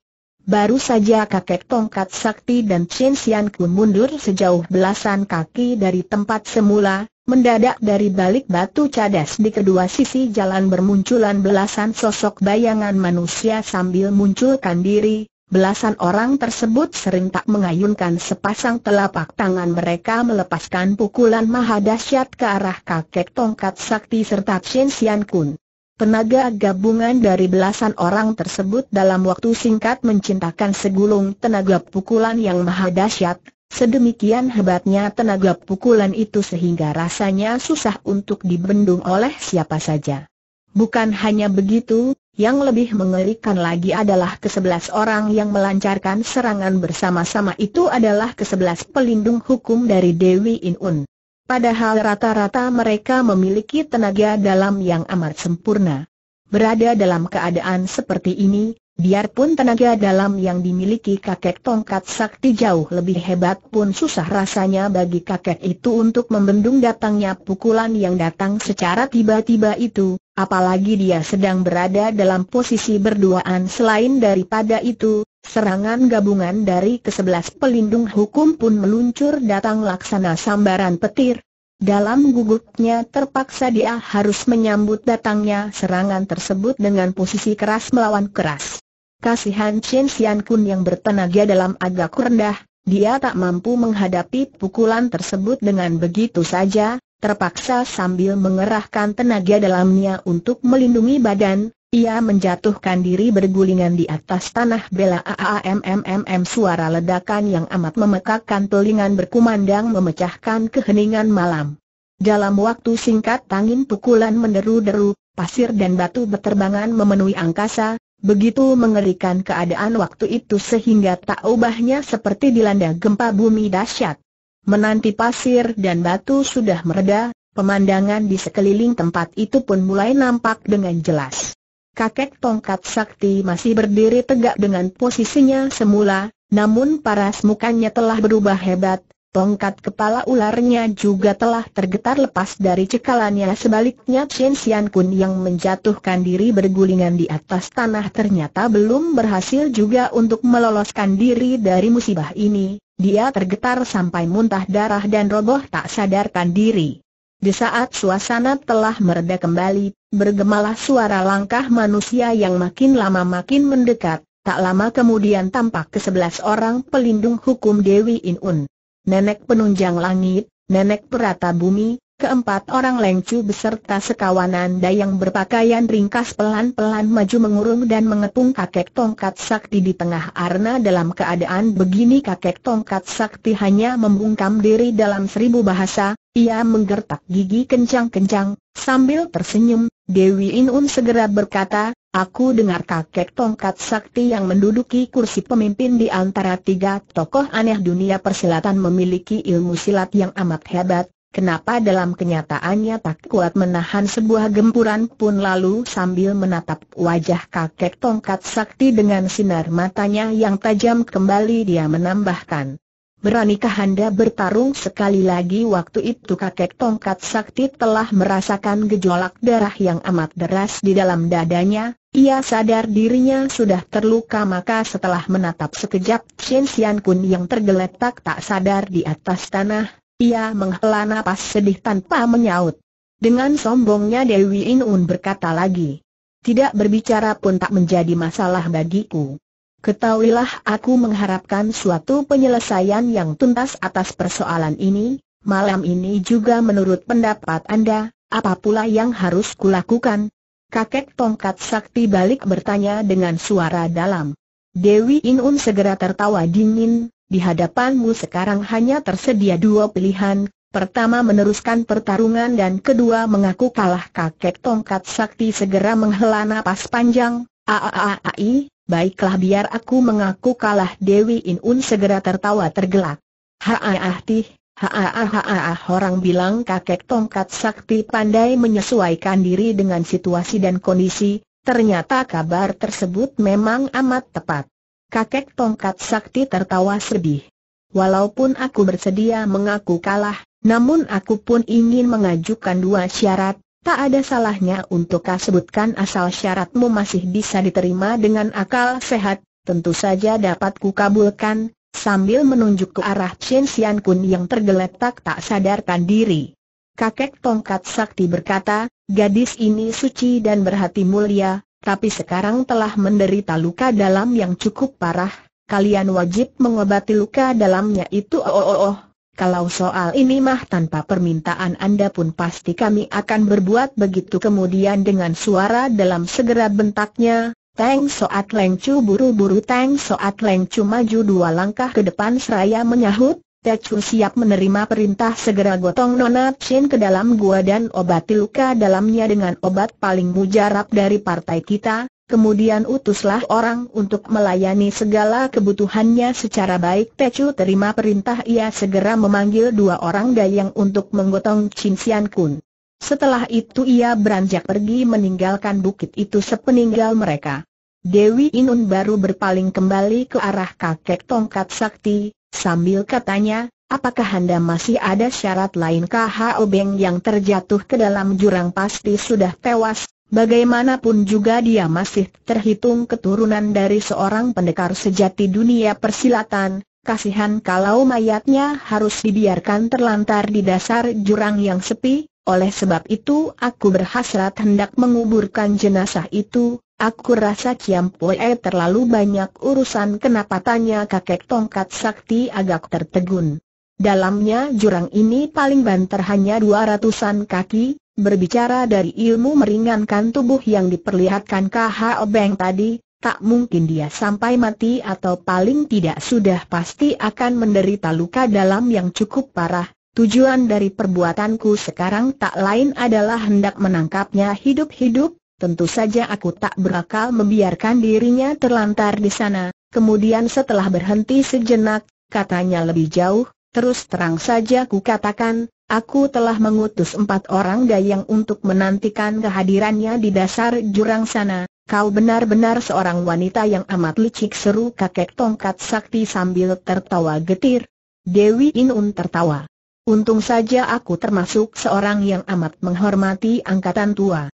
Baru saja kakek tongkat sakti dan Chen Xian Kun mundur sejauh belasan kaki dari tempat semula, mendadak dari balik batu cadas di kedua sisi jalan bermunculan belasan sosok bayangan manusia sambil munculkan diri, belasan orang tersebut serentak mengayunkan sepasang telapak tangan mereka melepaskan pukulan maha dahsyat ke arah kakek tongkat sakti serta Chen Xian Kun. Tenaga gabungan dari belasan orang tersebut dalam waktu singkat menciptakan segulung tenaga pukulan yang maha dahsyat. Sedemikian hebatnya tenaga pukulan itu sehingga rasanya susah untuk dibendung oleh siapa saja. Bukan hanya begitu, yang lebih mengerikan lagi adalah kesebelas orang yang melancarkan serangan bersama-sama itu adalah kesebelas pelindung hukum dari Dewi Inun. Padahal rata-rata mereka memiliki tenaga dalam yang amat sempurna. Berada dalam keadaan seperti ini, biarpun tenaga dalam yang dimiliki kakek tongkat sakti jauh lebih hebat pun susah rasanya bagi kakek itu untuk membendung datangnya pukulan yang datang secara tiba-tiba itu, apalagi dia sedang berada dalam posisi berduaan selain daripada itu, Serangan gabungan dari kesebelas pelindung hukum pun meluncur datang laksana sambaran petir. Dalam gugupnya terpaksa dia harus menyambut datangnya serangan tersebut dengan posisi keras melawan keras. Kasihan Chen Xian Kun yang bertenaga dalam agak rendah, dia tak mampu menghadapi pukulan tersebut dengan begitu saja, terpaksa sambil mengerahkan tenaga dalamnya untuk melindungi badan, ia menjatuhkan diri bergulingan di atas tanah bela AAMMMM suara ledakan yang amat memekakkan telingan berkumandang memecahkan keheningan malam. Dalam waktu singkat tangin pukulan meneru deru pasir dan batu berterbangan memenuhi angkasa, Begitu mengerikan keadaan waktu itu sehingga tak ubahnya seperti dilanda gempa bumi dahsyat. Menanti pasir dan batu sudah mereda, pemandangan di sekeliling tempat itu pun mulai nampak dengan jelas kakek tongkat sakti masih berdiri tegak dengan posisinya semula, namun paras mukanya telah berubah hebat, tongkat kepala ularnya juga telah tergetar lepas dari cekalannya sebaliknya Chen Xian Kun yang menjatuhkan diri bergulingan di atas tanah ternyata belum berhasil juga untuk meloloskan diri dari musibah ini, dia tergetar sampai muntah darah dan roboh tak sadarkan diri. Di saat suasana telah mereda kembali, bergemalah suara langkah manusia yang makin lama makin mendekat, tak lama kemudian tampak ke sebelas orang pelindung hukum Dewi Inun. Nenek penunjang langit, nenek perata bumi, Keempat orang lengcu beserta sekawanan dayang berpakaian ringkas pelan-pelan maju mengurung dan mengepung kakek tongkat sakti di tengah arna dalam keadaan begini kakek tongkat sakti hanya membungkam diri dalam seribu bahasa, ia menggertak gigi kencang-kencang, sambil tersenyum, Dewi Inun segera berkata, Aku dengar kakek tongkat sakti yang menduduki kursi pemimpin di antara tiga tokoh aneh dunia persilatan memiliki ilmu silat yang amat hebat, Kenapa dalam kenyataannya tak kuat menahan sebuah gempuran pun lalu sambil menatap wajah kakek tongkat sakti dengan sinar matanya yang tajam kembali dia menambahkan. Beranikah Anda bertarung sekali lagi waktu itu kakek tongkat sakti telah merasakan gejolak darah yang amat deras di dalam dadanya, ia sadar dirinya sudah terluka maka setelah menatap sekejap Shen Xian Kun yang tergeletak tak sadar di atas tanah, ia menghela napas sedih tanpa menyaut. Dengan sombongnya Dewi Inun berkata lagi. Tidak berbicara pun tak menjadi masalah bagiku. Ketahuilah aku mengharapkan suatu penyelesaian yang tuntas atas persoalan ini, malam ini juga menurut pendapat Anda, apa pula yang harus kulakukan? Kakek tongkat sakti balik bertanya dengan suara dalam. Dewi Inun segera tertawa dingin, di hadapanmu sekarang hanya tersedia dua pilihan, Pertama meneruskan pertarungan dan kedua mengaku kalah kakek tongkat sakti segera menghela napas panjang. Aaaai, baiklah biar aku mengaku kalah Dewi Inun segera tertawa tergelak. a tih, a a orang bilang kakek tongkat sakti pandai menyesuaikan diri dengan situasi dan kondisi, ternyata kabar tersebut memang amat tepat. Kakek tongkat sakti tertawa sedih. Walaupun aku bersedia mengaku kalah, namun aku pun ingin mengajukan dua syarat, tak ada salahnya untuk kau sebutkan asal syaratmu masih bisa diterima dengan akal sehat, tentu saja dapat kukabulkan, sambil menunjuk ke arah Chen Xian Kun yang tergeletak tak sadarkan diri. Kakek tongkat sakti berkata, gadis ini suci dan berhati mulia, tapi sekarang telah menderita luka dalam yang cukup parah, kalian wajib mengobati luka dalamnya itu oh oh oh. oh. Kalau soal ini mah tanpa permintaan Anda pun pasti kami akan berbuat begitu kemudian dengan suara dalam segera bentaknya, Teng Soat Lengcu buru-buru Teng Soat Lengcu maju dua langkah ke depan seraya menyahut, Techu siap menerima perintah segera gotong Nona Chin ke dalam gua dan obati luka dalamnya dengan obat paling mujarab dari partai kita, kemudian utuslah orang untuk melayani segala kebutuhannya secara baik. Techu terima perintah ia segera memanggil dua orang dayang untuk menggotong Chin Sian Kun. Setelah itu ia beranjak pergi meninggalkan bukit itu sepeninggal mereka. Dewi Inun baru berpaling kembali ke arah kakek tongkat sakti, sambil katanya, apakah Anda masih ada syarat lain KHO Beng yang terjatuh ke dalam jurang pasti sudah tewas, bagaimanapun juga dia masih terhitung keturunan dari seorang pendekar sejati dunia persilatan, kasihan kalau mayatnya harus dibiarkan terlantar di dasar jurang yang sepi, oleh sebab itu aku berhasrat hendak menguburkan jenazah itu, Aku rasa Kiam Poe terlalu banyak urusan kenapa tanya kakek tongkat sakti agak tertegun. Dalamnya jurang ini paling banter hanya dua ratusan kaki, berbicara dari ilmu meringankan tubuh yang diperlihatkan KH Obeng tadi, tak mungkin dia sampai mati atau paling tidak sudah pasti akan menderita luka dalam yang cukup parah. Tujuan dari perbuatanku sekarang tak lain adalah hendak menangkapnya hidup-hidup, Tentu saja aku tak berakal membiarkan dirinya terlantar di sana, kemudian setelah berhenti sejenak, katanya lebih jauh, terus terang saja ku katakan, aku telah mengutus empat orang dayang untuk menantikan kehadirannya di dasar jurang sana, kau benar-benar seorang wanita yang amat licik seru kakek tongkat sakti sambil tertawa getir. Dewi Inun tertawa. Untung saja aku termasuk seorang yang amat menghormati angkatan tua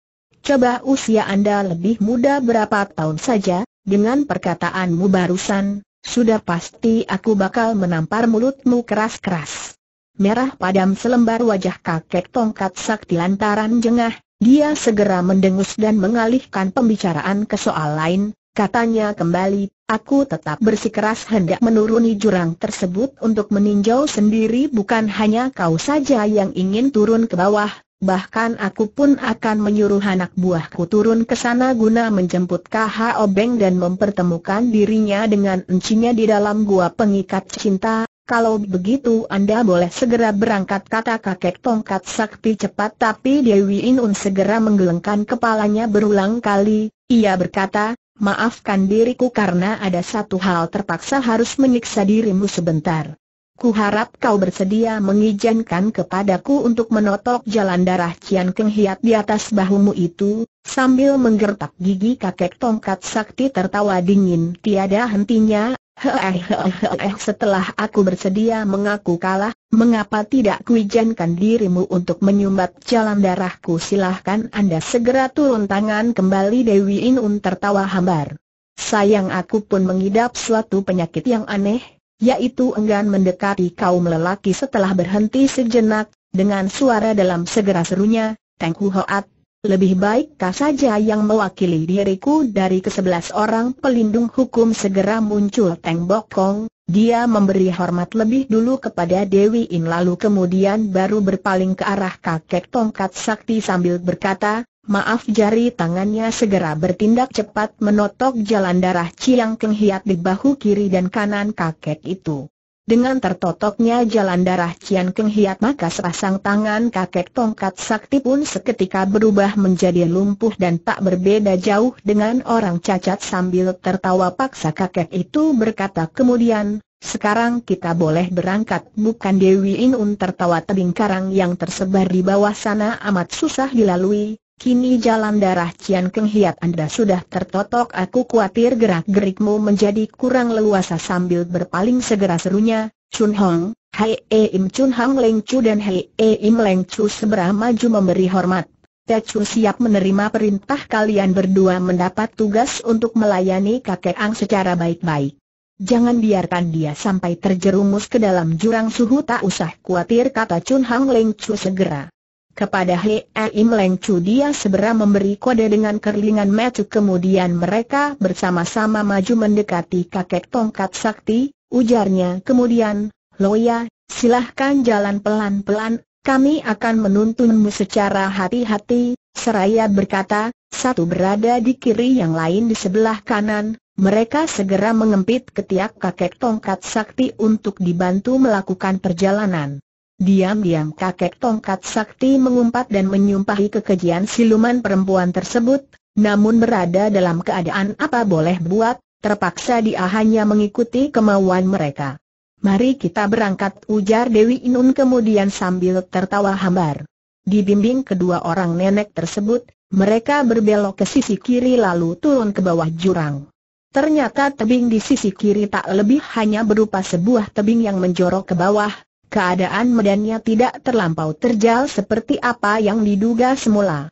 coba usia Anda lebih muda berapa tahun saja, dengan perkataanmu barusan, sudah pasti aku bakal menampar mulutmu keras-keras. Merah padam selembar wajah kakek tongkat sakti lantaran jengah, dia segera mendengus dan mengalihkan pembicaraan ke soal lain, Katanya kembali, aku tetap bersikeras hendak menuruni jurang tersebut untuk meninjau sendiri bukan hanya kau saja yang ingin turun ke bawah, bahkan aku pun akan menyuruh anak buahku turun ke sana guna menjemput KH Obeng dan mempertemukan dirinya dengan encinya di dalam gua pengikat cinta. Kalau begitu Anda boleh segera berangkat kata kakek tongkat sakti cepat tapi Dewi Inun segera menggelengkan kepalanya berulang kali, ia berkata, maafkan diriku karena ada satu hal terpaksa harus menyiksa dirimu sebentar. Ku harap kau bersedia mengizinkan kepadaku untuk menotok jalan darah Cian Keng Hiat di atas bahumu itu, sambil menggertak gigi kakek tongkat sakti tertawa dingin tiada hentinya, Hehehehe. setelah aku bersedia mengaku kalah, mengapa tidak kuizinkan dirimu untuk menyumbat jalan darahku silahkan anda segera turun tangan kembali Dewi Inun tertawa hambar. Sayang aku pun mengidap suatu penyakit yang aneh, yaitu enggan mendekati kaum lelaki setelah berhenti sejenak, dengan suara dalam segera serunya, Teng Hoat lebih baik kah saja yang mewakili diriku dari kesebelas orang pelindung hukum segera muncul Teng Bokong, dia memberi hormat lebih dulu kepada Dewi In lalu kemudian baru berpaling ke arah kakek tongkat sakti sambil berkata, Maaf jari tangannya segera bertindak cepat menotok jalan darah Ciang Keng Hiat di bahu kiri dan kanan kakek itu. Dengan tertotoknya jalan darah Ciang Keng Hiat maka sepasang tangan kakek tongkat sakti pun seketika berubah menjadi lumpuh dan tak berbeda jauh dengan orang cacat sambil tertawa paksa kakek itu berkata kemudian, sekarang kita boleh berangkat bukan Dewi Inun tertawa tebing karang yang tersebar di bawah sana amat susah dilalui, Kini jalan darah Cian Keng Hiat Anda sudah tertotok aku khawatir gerak-gerikmu menjadi kurang leluasa sambil berpaling segera serunya, Chun Hong, Hai Im Chun Hong Leng Chu dan Hai Im Leng Chu sebera maju memberi hormat. Te Chu siap menerima perintah kalian berdua mendapat tugas untuk melayani kakek Ang secara baik-baik. Jangan biarkan dia sampai terjerumus ke dalam jurang suhu tak usah khawatir kata Chun Hong Leng Chu segera. Kepada Hei Im Leng Chu dia segera memberi kode dengan kerlingan metu kemudian mereka bersama-sama maju mendekati kakek tongkat sakti, ujarnya kemudian, Loya, silahkan jalan pelan-pelan, kami akan menuntunmu secara hati-hati, seraya berkata, satu berada di kiri yang lain di sebelah kanan, mereka segera mengempit ketiak kakek tongkat sakti untuk dibantu melakukan perjalanan. Diam-diam kakek tongkat sakti mengumpat dan menyumpahi kekejian siluman perempuan tersebut, namun berada dalam keadaan apa boleh buat, terpaksa dia hanya mengikuti kemauan mereka. Mari kita berangkat ujar Dewi Inun kemudian sambil tertawa hambar. Dibimbing kedua orang nenek tersebut, mereka berbelok ke sisi kiri lalu turun ke bawah jurang. Ternyata tebing di sisi kiri tak lebih hanya berupa sebuah tebing yang menjorok ke bawah, keadaan medannya tidak terlampau terjal seperti apa yang diduga semula.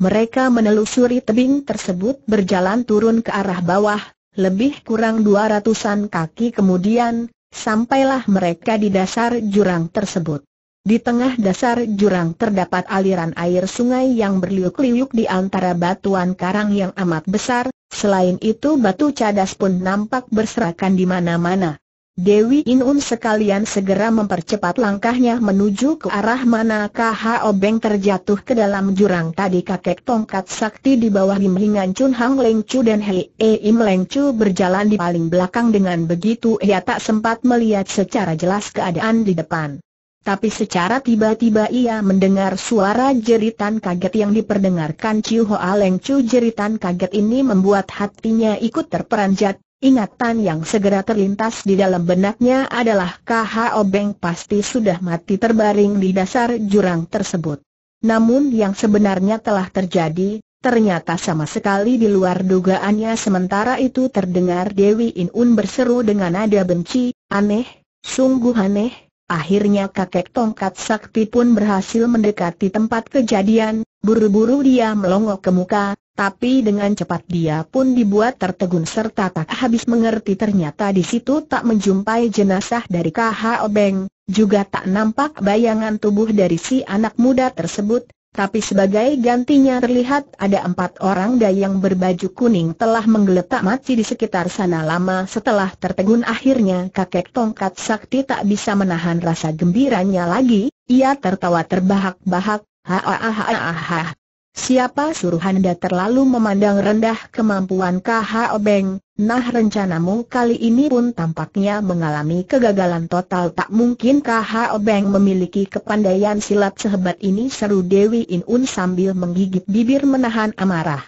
Mereka menelusuri tebing tersebut berjalan turun ke arah bawah, lebih kurang dua ratusan kaki kemudian, sampailah mereka di dasar jurang tersebut. Di tengah dasar jurang terdapat aliran air sungai yang berliuk-liuk di antara batuan karang yang amat besar, selain itu batu cadas pun nampak berserakan di mana-mana. Dewi Inun sekalian segera mempercepat langkahnya menuju ke arah mana KH Obeng terjatuh ke dalam jurang tadi kakek tongkat sakti di bawah bimbingan Chun Hang Leng Chu dan Hei E Im Leng Chu berjalan di paling belakang dengan begitu ia tak sempat melihat secara jelas keadaan di depan. Tapi secara tiba-tiba ia mendengar suara jeritan kaget yang diperdengarkan Chiu Hoa Leng Chu jeritan kaget ini membuat hatinya ikut terperanjat Ingatan yang segera terlintas di dalam benaknya adalah KH Obeng pasti sudah mati terbaring di dasar jurang tersebut. Namun yang sebenarnya telah terjadi, ternyata sama sekali di luar dugaannya sementara itu terdengar Dewi Inun berseru dengan nada benci, aneh, sungguh aneh, Akhirnya kakek tongkat sakti pun berhasil mendekati tempat kejadian, buru-buru dia melongo ke muka, tapi dengan cepat dia pun dibuat tertegun serta tak habis mengerti ternyata di situ tak menjumpai jenazah dari KH Obeng, juga tak nampak bayangan tubuh dari si anak muda tersebut, tapi sebagai gantinya terlihat ada empat orang dayang berbaju kuning telah menggeletak mati di sekitar sana lama setelah tertegun akhirnya kakek tongkat sakti tak bisa menahan rasa gembiranya lagi, ia tertawa terbahak-bahak, ha ha ha ha ha Siapa suruh Anda terlalu memandang rendah kemampuan KH obeng? nah rencanamu kali ini pun tampaknya mengalami kegagalan total tak mungkin KH obeng memiliki kepandaian silat sehebat ini seru Dewi Inun sambil menggigit bibir menahan amarah.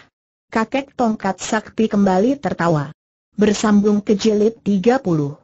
Kakek tongkat sakti kembali tertawa. Bersambung ke jilid 30